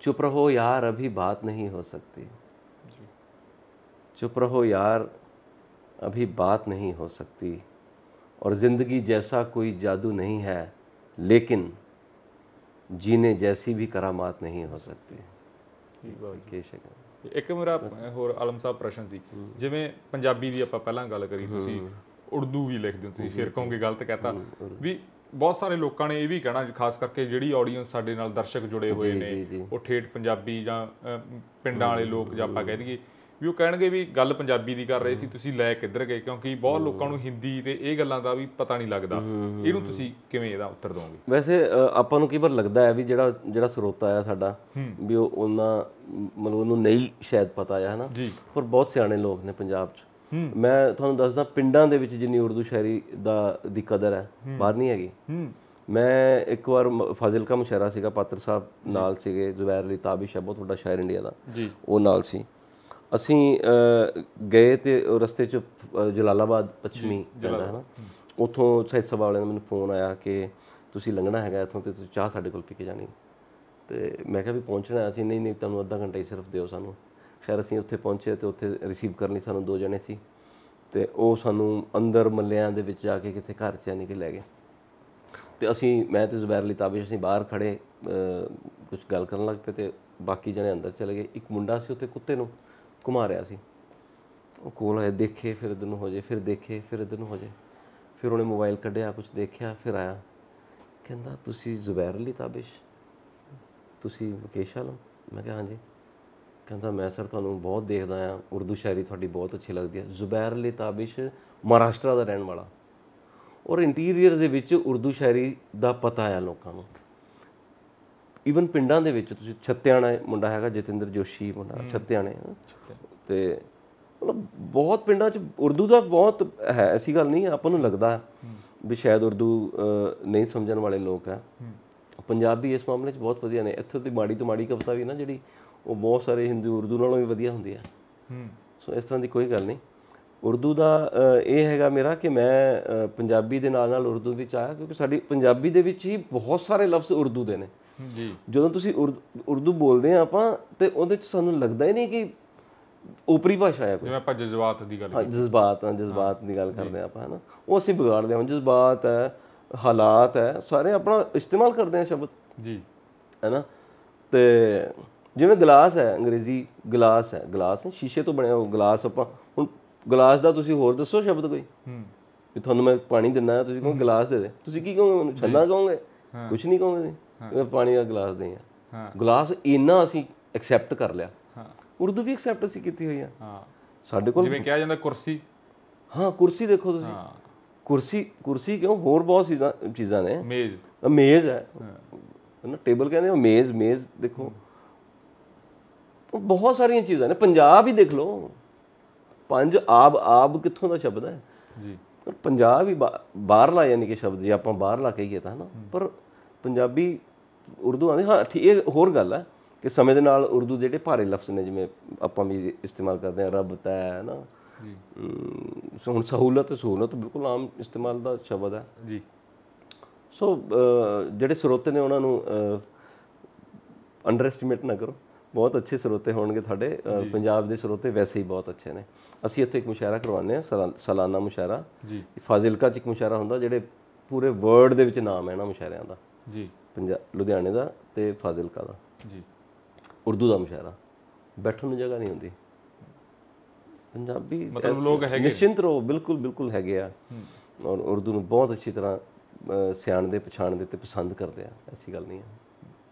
चुप रहो यार अभी बात नहीं हो सकती चुप रहो यार अभी बात नहीं हो सकती और ज़िंदगी जैसा कोई जादू नहीं है लेकिन जीने जैसी भी करामात नहीं हो सकती एक ਮੇਰਾ ਹੋਰ ਆਲਮ ਸਾਹਿਬ ਪ੍ਰਸ਼ਨ ਸੀ ਜਿਵੇਂ ਪੰਜਾਬੀ ਦੀ ਆਪਾਂ ਪਹਿਲਾਂ ਗੱਲ ਕਰੀ ਤੁਸੀਂ ਉਰਦੂ ਵੀ ਲਿਖਦੇ ਹੋ ਤੁਸੀਂ ਫਿਰ ਕਹੋਗੇ ਗਲਤ ਕਹਤਾ ਵੀ ਬਹੁਤ ਸਾਰੇ ਲੋਕਾਂ ਨੇ ਇਹ ਵੀ ਕਹਿਣਾ ਖਾਸ ਕਰਕੇ ਜਿਹੜੀ ਆਡੀਅנס ਸਾਡੇ ਨਾਲ ਦਰਸ਼ਕ ਜੁੜੇ ਹੋਏ ਨੇ ਉਹ ਠੇਠ ਪੰਜਾਬੀ ਜਾਂ ਪਿੰਡਾਂ ਵਾਲੇ ਲੋਕ ਜਾਂ ਆਪਾਂ ਕਹਿ ਦਈਏ ਵੀ ਉਹ ਕਹਿਣਗੇ ਵੀ ਗੱਲ ਪੰਜਾਬੀ ਦੀ ਕਰ ਰਹੇ ਸੀ ਤੁਸੀਂ ਲੈ ਕਿੱਧਰ ਗਏ ਕਿਉਂਕਿ ਬਹੁਤ ਲੋਕਾਂ ਨੂੰ ਹਿੰਦੀ ਤੇ ਇਹ ਗੱਲਾਂ ਦਾ ਵੀ ਪਤਾ ਨਹੀਂ ਲੱਗਦਾ ਇਹਨੂੰ ਤੁਸੀਂ ਕਿਵੇਂ ਇਹਦਾ ਉੱਤਰ ਦੋਗੇ ਵੈਸੇ ਆਪਾਂ ਨੂੰ ਕਈ ਵਾਰ ਲੱਗਦਾ ਹੈ ਵੀ ਜਿਹੜਾ ਜਿਹੜਾ ਸਰੋਤਾ ਆ ਸਾਡਾ ਵੀ ਉਹ ਉਹਨਾਂ ਮਤਲਬ ਉਹਨੂੰ ਨਹੀਂ ਸ਼ਾਇਦ ਪਤਾ ਆ ਹਨਾ ਪਰ ਬਹੁਤ ਸਿਆਣੇ ਲੋਕ ਨੇ ਪੰਜਾਬ 'ਚ ਮੈਂ ਤੁਹਾਨੂੰ ਦੱਸਦਾ ਪਿੰਡਾਂ ਦੇ ਵਿੱਚ ਜਿੰਨੀ ਉਰਦੂ ਸ਼ਾਇਰੀ ਦਾ ਦੀ ਕਦਰ ਹੈ ਬਾਹਰ ਨਹੀਂ ਹੈਗੀ ਮੈਂ ਇੱਕ ਵਾਰ ਫਾਜ਼ਿਲਕਾ ਮੁਸ਼ਾਇਰਾ ਸੀਗਾ ਪਾਤਰ ਸਾਹਿਬ ਨਾਲ ਸੀਗੇ ਜ਼ੁਬੈਰ ਅਲੀ ਤਾਬਿਸ਼ ਹੈ ਬਹੁਤ ਵੱਡਾ ਸ਼ਾਇਰ ਇੰਡੀਆ ਦਾ ਉਹ ਨਾਲ ਸੀ ਅਸੀਂ ਗਏ ਤੇ ਰਸਤੇ 'ਚ ਜਲਾਲਾਬਾਦ ਪੱਛਮੀ ਜਾਂਦਾ ਹੈ ਨਾ ਉਥੋਂ ਸਭਾ ਵਾਲਿਆਂ ਨੇ ਮੈਨੂੰ ਫੋਨ ਆਇਆ ਕਿ ਤੁਸੀਂ ਲੰਘਣਾ ਹੈਗਾ ਇਥੋਂ ਤੇ ਤੁਸੀਂ ਚਾਹ ਸਾਡੇ ਕੋਲ ਪੀ ਕੇ ਜਾਣੀ ਤੇ ਮੈਂ ਕਿਹਾ ਵੀ ਪਹੁੰਚਣਾ ਅਸੀਂ ਨਹੀਂ ਨਹੀਂ ਤੁਹਾਨੂੰ ਅੱਧਾ ਘੰਟਾ ਹੀ ਸਿਰਫ ਦਿਓ ਸਾਨੂੰ ਖੈਰ ਅਸੀਂ ਉੱਥੇ ਪਹੁੰਚੇ ਤੇ ਉੱਥੇ ਰਿਸੀਵ ਕਰਨ ਲਈ ਸਾਨੂੰ ਦੋ ਜਣੇ ਸੀ ਤੇ ਉਹ ਸਾਨੂੰ ਅੰਦਰ ਮੱਲਿਆਂ ਦੇ ਵਿੱਚ ਜਾ ਕੇ ਕਿਸੇ ਘਰ ਚ ਆਣ ਕੇ ਲੈ ਗਏ ਤੇ ਅਸੀਂ ਮੈਂ ਤੇ ਜ਼ੁਬੈਰ ਅਲੀ ਤਾਬਿਸ਼ ਅਸੀਂ ਬਾਹਰ ਖੜੇ ਕੁਝ ਗੱਲ ਕਰਨ ਲੱਗ ਪਏ ਤੇ ਬਾਕੀ ਜਣੇ ਅੰਦਰ ਚਲੇ ਗਏ ਇੱਕ ਮੁੰਡਾ ਸੀ ਉੱਥੇ ਕੁੱਤੇ ਨੂੰ ਘੁਮਾ ਰਿਹਾ ਸੀ ਉਹ ਕੋਲ ਆਇਆ ਦੇਖੇ ਫਿਰ ਇਧਰ ਨੂੰ ਹੋ ਜੇ ਫਿਰ ਦੇਖੇ ਫਿਰ ਇਧਰ ਨੂੰ ਹੋ ਜੇ ਫਿਰ ਉਹਨੇ ਮੋਬਾਈਲ ਕੱਢਿਆ ਕੁਝ ਦੇਖਿਆ ਫਿਰ ਆਇਆ ਕਹਿੰਦਾ ਤੁਸੀਂ ਜ਼ੁਬੈਰ ਅਲੀ ਤਾਬਿਸ਼ ਤੁਸੀਂ ਵਕੇਸ਼ਾ ਲੋ ਮੈਂ ਕਿਹਾ ਹਾਂਜੀ ਕਹਿੰਦਾ ਮੈਂ ਸਰ ਤੁਹਾਨੂੰ ਬਹੁਤ ਦੇਖਦਾ ਆ ਉਰਦੂ ਸ਼ਾਇਰੀ ਤੁਹਾਡੀ ਬਹੁਤ ਅੱਛੀ ਲੱਗਦੀ ਹੈ ਜ਼ੁਬੈਰ ਅਲੀ ਤਾਬਿਸ਼ ਮਹਾਰਾਸ਼ਟਰ ਦਾ ਰਹਿਣ ਵਾਲਾ ਔਰ ਇੰਟੀਰੀਅਰ ਦੇ ਵਿੱਚ ਉਰਦੂ ਸ਼ਾਇਰੀ ਦਾ ਪਤਾ ਆ ਲੋਕਾਂ ਨੂੰ ਈਵਨ ਪਿੰਡਾਂ ਦੇ ਵਿੱਚ ਤੁਸੀਂ ਛੱਤਿਆਣਾ ਮੁੰਡਾ ਹੈਗਾ ਜਤਿੰਦਰ ਜੋਸ਼ੀ ਮੁੰਡਾ ਛੱਤਿਆਣੇ ਤੇ ਮਤਲਬ ਬਹੁਤ ਪਿੰਡਾਂ 'ਚ ਉਰਦੂ ਦਾ ਬਹੁਤ ਹੈ ਐਸੀ ਗੱਲ ਨਹੀਂ ਆਪਾਂ ਨੂੰ ਲੱਗਦਾ ਵੀ ਸ਼ਾਇਦ ਉਰਦੂ ਨਹੀਂ ਸਮਝਣ ਵਾਲੇ ਲੋਕ ਆ ਪੰਜਾਬੀ ਇਸ ਮਾਮਲੇ 'ਚ ਬਹੁਤ ਵਧੀਆ ਨੇ ਇੱਥੇ ਦੀ ਮਾੜੀ ਤੋਂ ਮਾੜੀ ਕਵਿਤਾ ਵੀ ਨਾ ਜਿਹੜੀ ਉਹ ਬਹੁਤ ਸਾਰੇ ਹਿੰਦੀ ਉਰਦੂ ਨਾਲੋਂ ਵੀ ਵਧੀਆ ਹੁੰਦੀ ਹੈ ਸੋ ਇਸ ਤਰ੍ਹਾਂ ਦੀ ਕੋਈ ਗੱਲ ਨਹੀਂ ਉਰਦੂ ਦਾ ਇਹ ਹੈਗਾ ਮੇਰਾ ਕਿ ਮੈਂ ਪੰਜਾਬੀ ਦੇ ਨਾਲ ਨਾਲ ਉਰਦੂ ਵਿੱਚ ਆਇਆ ਕਿਉਂਕਿ ਸਾਡੀ ਪੰਜਾਬੀ ਦੇ ਵਿੱਚ ਹੀ ਬਹੁਤ ਸਾਰੇ ਲਫ਼ਜ਼ ਉਰਦੂ ਦੇ ਨੇ ਜੀ ਜਦੋਂ ਤੁਸੀਂ ਉਰਦੂ ਬੋਲਦੇ ਆ ਆਪਾਂ ਤੇ ਉਹਦੇ ਚ ਸਾਨੂੰ ਲੱਗਦਾ ਹੀ ਨਹੀਂ ਕਿ ਉਪਰੀ ਭਾਸ਼ਾ ਹੈ ਕੋਈ ਜਿਵੇਂ ਆਪਾਂ ਜਜ਼ਬਾਤ ਦੀ ਗੱਲ ਕਰਦੇ ਹਾਂ ਜਜ਼ਬਾਤ ਹਾਂ ਜਜ਼ਬਾਤ ਦੀ ਗੱਲ ਕਰਦੇ ਆ ਆਪਾਂ ਹਨਾ ਉਹ ਅਸੀਂ ਵਿਗਾੜਦੇ ਹਾਂ ਜਜ਼ਬਾਤ ਹੈ ਹਾਲਾਤ ਹੈ ਸਾਰੇ ਆਪਣਾ ਇਸਤੇਮਾਲ ਕਰਦੇ ਆ ਸ਼ਬਦ ਜੀ ਹੈਨਾ ਤੇ ਜਿਵੇਂ ਗਲਾਸ ਹੈ ਅੰਗਰੇਜ਼ੀ ਗਲਾਸ ਹੈ ਗਲਾਸ ਨਹੀਂ ਸ਼ੀਸ਼ੇ ਤੋਂ ਬਣਿਆ ਉਹ ਗਲਾਸ ਆਪਾਂ ਹੁਣ ਗਲਾਸ ਦਾ ਤੁਸੀਂ ਹੋਰ ਦੱਸੋ ਸ਼ਬਦ ਕੋਈ ਹੂੰ ਵੀ ਤੁਹਾਨੂੰ ਮੈਂ ਪਾਣੀ ਦਿੰਦਾ ਤੁਸੀਂ ਕਹੋ ਗਲਾਸ ਦੇ ਦੇ ਤੁਸੀਂ ਕੀ ਕਹੋਗੇ ਮੈਨੂੰ ਛੰਨਾ ਕਹੋਗੇ ਕੁਝ ਨਹੀਂ ਕਹੋਗੇ ਤੁਸੀਂ ਪਾਣੀ ਦਾ ਗਲਾਸ ਦੇ ਹਾਂ ਗਲਾਸ ਇੰਨਾ ਅਸੀਂ ਐਕਸੈਪਟ ਕਰ ਲਿਆ ਹਾਂ ਉਰਦੂ ਵੀ ਐਕਸੈਪਟ ਅਸੀਂ ਕੀਤੀ ਹੋਈ ਆ ਹਾਂ ਸਾਡੇ ਕੋਲ ਜਿਵੇਂ ਕਿਹਾ ਜਾਂਦਾ ਕੁਰਸੀ ਹਾਂ ਕੁਰਸੀ ਦੇਖੋ ਤੁਸੀਂ ਹਾਂ ਕੁਰਸੀ ਕੁਰਸੀ ਕਿਉਂ ਹੋਰ ਬਹੁਤ ਚੀਜ਼ਾਂ ਚੀਜ਼ਾਂ ਨੇ ਮੇਜ਼ ਮੇਜ਼ ਹੈ ਨਾ ਟੇਬਲ ਕਹਿੰਦੇ ਮੇਜ਼ ਮੇਜ਼ ਦੇਖੋ ਬਹੁਤ ਸਾਰੀਆਂ ਚੀਜ਼ਾਂ ਨੇ ਪੰਜਾਬ ਹੀ ਦੇਖ ਲਓ ਪੰਜ ਆਬ ਆਬ ਕਿੱਥੋਂ ਦਾ ਸ਼ਬਦ ਹੈ ਜੀ ਪਰ ਪੰਜਾਬ ਹੀ ਬਾਹਰਲਾ ਯਾਨੀ ਕਿ ਸ਼ਬਦ ਜੇ ਆਪਾਂ ਬਾਹਰਲਾ ਕਹੀਏ ਤਾਂ ਨਾ ਪਰ ਪੰਜਾਬੀ ਉਰਦੂ ਆਂਦੇ ਹਾਂ ਠੀਕ ਇਹ ਹੋਰ ਗੱਲ ਹੈ ਕਿ ਸਮੇਂ ਦੇ ਨਾਲ ਉਰਦੂ ਦੇ ਜਿਹੜੇ ਭਾਰੇ ਲਫ਼ਜ਼ ਨੇ ਜਿਵੇਂ ਆਪਾਂ ਵੀ ਇਸਤੇਮਾਲ ਕਰਦੇ ਆ ਰੱਬ ਤੈ ਹੈ ਨਾ ਜੀ ਹੁਣ ਸਹੂਲਤ ਸਹੂਲਤ ਬਿਲਕੁਲ ਆਮ ਇਸਤੇਮਾਲ ਦਾ ਸ਼ਬਦ ਹੈ ਜੀ ਸੋ ਜਿਹੜੇ ਸਰੋਤੇ ਨੇ ਉਹਨਾਂ ਨੂੰ ਅੰਡਰ ਐਸਟੀਮੇਟ ਨਾ ਕਰੋ ਬਹੁਤ ਅੱਛੇ ਸਰੋਤੇ ਹੋਣਗੇ ਤੁਹਾਡੇ ਪੰਜਾਬ ਦੇ ਸਰੋਤੇ ਵੈਸੇ ਹੀ ਬਹੁਤ ਅੱਛੇ ਨੇ ਅਸੀਂ ਇੱਥੇ ਇੱਕ ਮੁਸ਼ਾਇਰਾ ਕਰਵਾਉਂਦੇ ਆ ਸਾਲਾਨਾ ਮੁਸ਼ਾਇਰਾ ਜੀ ਫਾਜ਼ਿਲਕਾ ਚ ਇੱਕ ਮੁਸ਼ਾਇਰਾ ਹੁੰਦਾ ਜਿਹੜੇ ਪੂਰੇ ਵਰਲਡ ਦੇ ਵਿੱਚ ਨਾਮ ਹੈ ਨਾ ਮੁਸ਼ਾਇਰਿਆਂ ਦਾ ਜੀ ਪੰਜਾਬ ਲੁਧਿਆਣੇ ਦਾ ਤੇ ਫਾਜ਼ਿਲਕਾ ਦਾ ਜੀ ਉਰਦੂ ਦਾ ਮੁਸ਼ਾਇਰਾ ਬੈਠਣ ਨੂੰ ਜਗ੍ਹਾ ਨਹੀਂ ਹੁੰਦੀ ਪੰਜਾਬੀ ਮਤਲਬ ਲੋਕ ਹੈਗੇ ਨਿਸ਼ਚਿੰਤ ਰਹੋ ਬਿਲਕੁਲ ਬਿਲਕੁਲ ਹੈਗੇ ਆ ਔਰ ਉਰਦੂ ਨੂੰ ਬਹੁਤ ਅੱਛੀ ਤਰ੍ਹਾਂ ਸਿਆਣ ਦੇ ਪਛਾਣ ਦੇ ਤੇ ਪਸੰਦ ਕਰਦੇ ਆ ਐਸੀ ਗੱਲ ਨਹੀਂ ਹੈ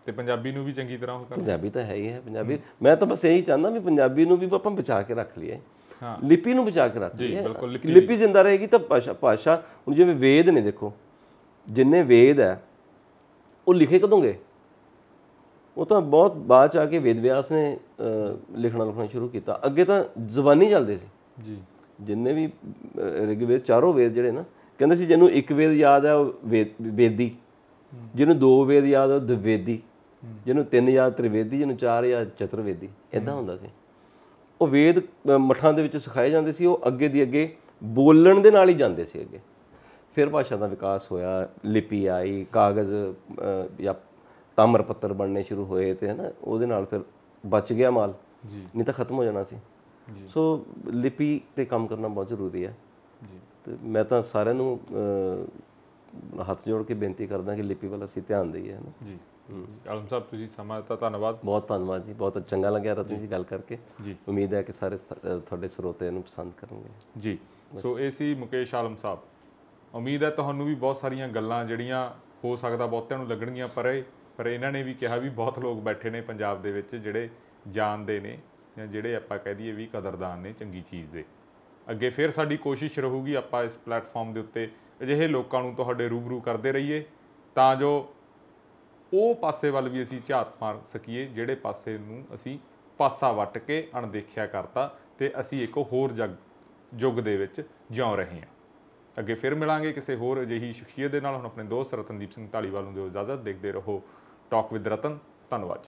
ਤੇ ਪੰਜਾਬੀ ਨੂੰ ਵੀ ਚੰਗੀ ਤਰ੍ਹਾਂ ਉਹ ਕਰਦੇ ਪੰਜਾਬੀ ਤਾਂ ਹੈ ਹੀ ਹੈ ਪੰਜਾਬੀ ਮੈਂ ਤਾਂ ਬਸ ਇਹੀ ਚਾਹੁੰਦਾ ਵੀ ਪੰਜਾਬੀ ਨੂੰ ਵੀ ਆਪਾਂ ਬਚਾ ਕੇ ਰੱਖ ਲਈਏ ਹਾਂ ਲਿਪੀ ਨੂੰ ਬਚਾ ਕੇ ਰੱਖ ਲਈਏ ਜੀ ਬਿਲਕੁਲ ਲਿਪੀ ਜਿੰਦਾ ਰਹੇਗੀ ਤਾਂ ਭਾਸ਼ਾ ਭਾਸ਼ਾ ਹੁਣ ਜਿਵੇਂ ਵੇਦ ਨੇ ਦੇਖੋ ਜਿੰਨੇ ਵੇਦ ਹੈ ਉਹ ਲਿਖੇ ਕਦੋਂਗੇ ਉਹ ਤਾਂ ਬਹੁਤ ਬਾਅਦ ਚ ਆ ਕੇ ਵੇਦ ਵਿਆਸ ਨੇ ਲਿਖਣਾ ਲਿਖਣਾ ਸ਼ੁਰੂ ਕੀਤਾ ਅੱਗੇ ਤਾਂ ਜ਼ਬਾਨੀ ਚੱਲਦੇ ਸੀ ਜੀ ਜਿੰਨੇ ਵੀ ਰਿਗਵੇਦ ਚਾਰੋਂ ਵੇਦ ਜਿਹੜੇ ਨਾ ਕਹਿੰਦੇ ਸੀ ਜਿਹਨੂੰ ਇੱਕ ਵੇਦ ਯਾਦ ਹੈ ਉਹ ਵੇਦੀ ਜਿਹਨੂੰ ਦੋ ਵੇਦ ਯਾਦ ਹੈ ਉਹ ਦਵੇਦੀ ਜਿਹਨੂੰ ਤਿੰਨ ਜਾਂ ਤ੍ਰਿਵੇਦੀ ਜਿਹਨੂੰ ਚਾਰ ਜਾਂ ਚਤੁਰਵੇਦੀ ਇਦਾਂ ਹੁੰਦਾ ਸੀ ਉਹ ਵੇਦ ਮਠਾਂ ਦੇ ਵਿੱਚ ਸਿਖਾਏ ਜਾਂਦੇ ਸੀ ਉਹ ਅੱਗੇ ਦੀ ਅੱਗੇ ਬੋਲਣ ਦੇ ਨਾਲ ਹੀ ਜਾਂਦੇ ਸੀ ਅੱਗੇ ਫਿਰ ਭਾਸ਼ਾ ਦਾ ਵਿਕਾਸ ਹੋਇਆ ਲਿਪੀ ਆਈ ਕਾਗਜ਼ ਜਾਂ ਤਾਮਰ ਪੱਤਰ ਬਣਨੇ ਸ਼ੁਰੂ ਹੋਏ ਤੇ ਹਨਾ ਉਹਦੇ ਨਾਲ ਫਿਰ ਬਚ ਗਿਆ ਮਾਲ ਜੀ ਨਹੀਂ ਤਾਂ ਖਤਮ ਹੋ ਜਾਣਾ ਸੀ ਜੀ ਸੋ ਲਿਪੀ ਤੇ ਕੰਮ ਕਰਨਾ ਬਹੁਤ ਜ਼ਰੂਰੀ ਹੈ ਜੀ ਤੇ ਮੈਂ ਤਾਂ ਸਾਰਿਆਂ ਨੂੰ ਹੱਥ ਜੋੜ ਕੇ ਬੇਨਤੀ ਕਰਦਾ ਕਿ ਲਿਪੀ ਵੱਲ ਅਸੀਂ ਧਿਆਨ ਦਈਏ ਹਨਾ ਜੀ ਆਲਮ ਸਾਹਿਬ ਤੁਸੀਂ ਸਮਾਂ ਦਿੱਤਾ ਧੰਨਵਾਦ ਬਹੁਤ ਧੰਨਵਾਦ ਜੀ ਬਹੁਤ ਚੰਗਾ ਲੱਗਿਆ ਰਤਨ ਜੀ ਗੱਲ ਕਰਕੇ ਜੀ ਉਮੀਦ ਹੈ ਕਿ ਸਾਰੇ ਤੁਹਾਡੇ ਸਰੋਤਿਆਂ ਨੂੰ ਪਸੰਦ ਕਰਨਗੇ ਜੀ ਸੋ ਇਹ ਸੀ ਮੁਕੇਸ਼ ਆਲਮ ਸਾਹਿਬ ਉਮੀਦ ਹੈ ਤੁਹਾਨੂੰ ਵੀ ਬਹੁਤ ਸਾਰੀਆਂ ਗੱਲਾਂ ਜਿਹੜੀਆਂ ਹੋ ਸਕਦਾ ਬਹੁਤਿਆਂ ਨੂੰ ਲੱਗਣਗੀਆਂ ਪਰ ਇਹ ਪਰ ਇਹਨਾਂ ਨੇ ਵੀ ਕਿਹਾ ਵੀ ਬਹੁਤ ਲੋਕ ਬੈਠੇ ਨੇ ਪੰਜਾਬ ਦੇ ਵਿੱਚ ਜਿਹੜੇ ਜਾਣਦੇ ਨੇ ਜਾਂ ਜਿਹੜੇ ਆਪਾਂ ਕਹਿ ਦਈਏ ਵੀ ਕਦਰਦਾਨ ਨੇ ਚੰਗੀ ਚੀਜ਼ ਦੇ ਅੱਗੇ ਫਿਰ ਸਾਡੀ ਕੋਸ਼ਿਸ਼ ਰਹੂਗੀ ਆਪਾਂ ਇਸ ਪਲੇਟਫਾਰਮ ਦੇ ਉੱਤੇ ਅਜਿਹੇ ਲੋਕਾਂ ਨੂੰ ਤੁਹਾਡੇ ਰੂਬਰੂ ਕਰਦੇ ਰਹੀਏ ਤਾਂ ਜੋ ਉਹ ਪਾਸੇ ਵੱਲ ਵੀ ਅਸੀਂ ਝਾਤ ਮਾਰ ਸਕੀਏ ਜਿਹੜੇ ਪਾਸੇ ਨੂੰ ਅਸੀਂ ਪਾਸਾ ਵਟ ਕੇ ਅਣਦੇਖਿਆ ਕਰਤਾ ਤੇ ਅਸੀਂ ਇੱਕ ਹੋਰ ਜਗ ਯੁੱਗ ਦੇ ਵਿੱਚ ਜਿਉਂ ਰਹੇ ਹਾਂ ਅੱਗੇ ਫਿਰ ਮਿਲਾਂਗੇ ਕਿਸੇ ਹੋਰ ਅਜਿਹੀ ਸ਼ਖਸੀਅਤ ਦੇ ਨਾਲ ਹੁਣ ਆਪਣੇ ਦੋਸਤ ਰਤਨਦੀਪ ਸਿੰਘ ਢਾਲੀਵਾਲ ਨੂੰ ਦਿਓ ਇਜਾਜ਼ਤ ਦੇਖਦੇ ਰਹੋ ਟਾਕ ਵਿਦ ਰਤਨ ਧੰਨਵਾਦ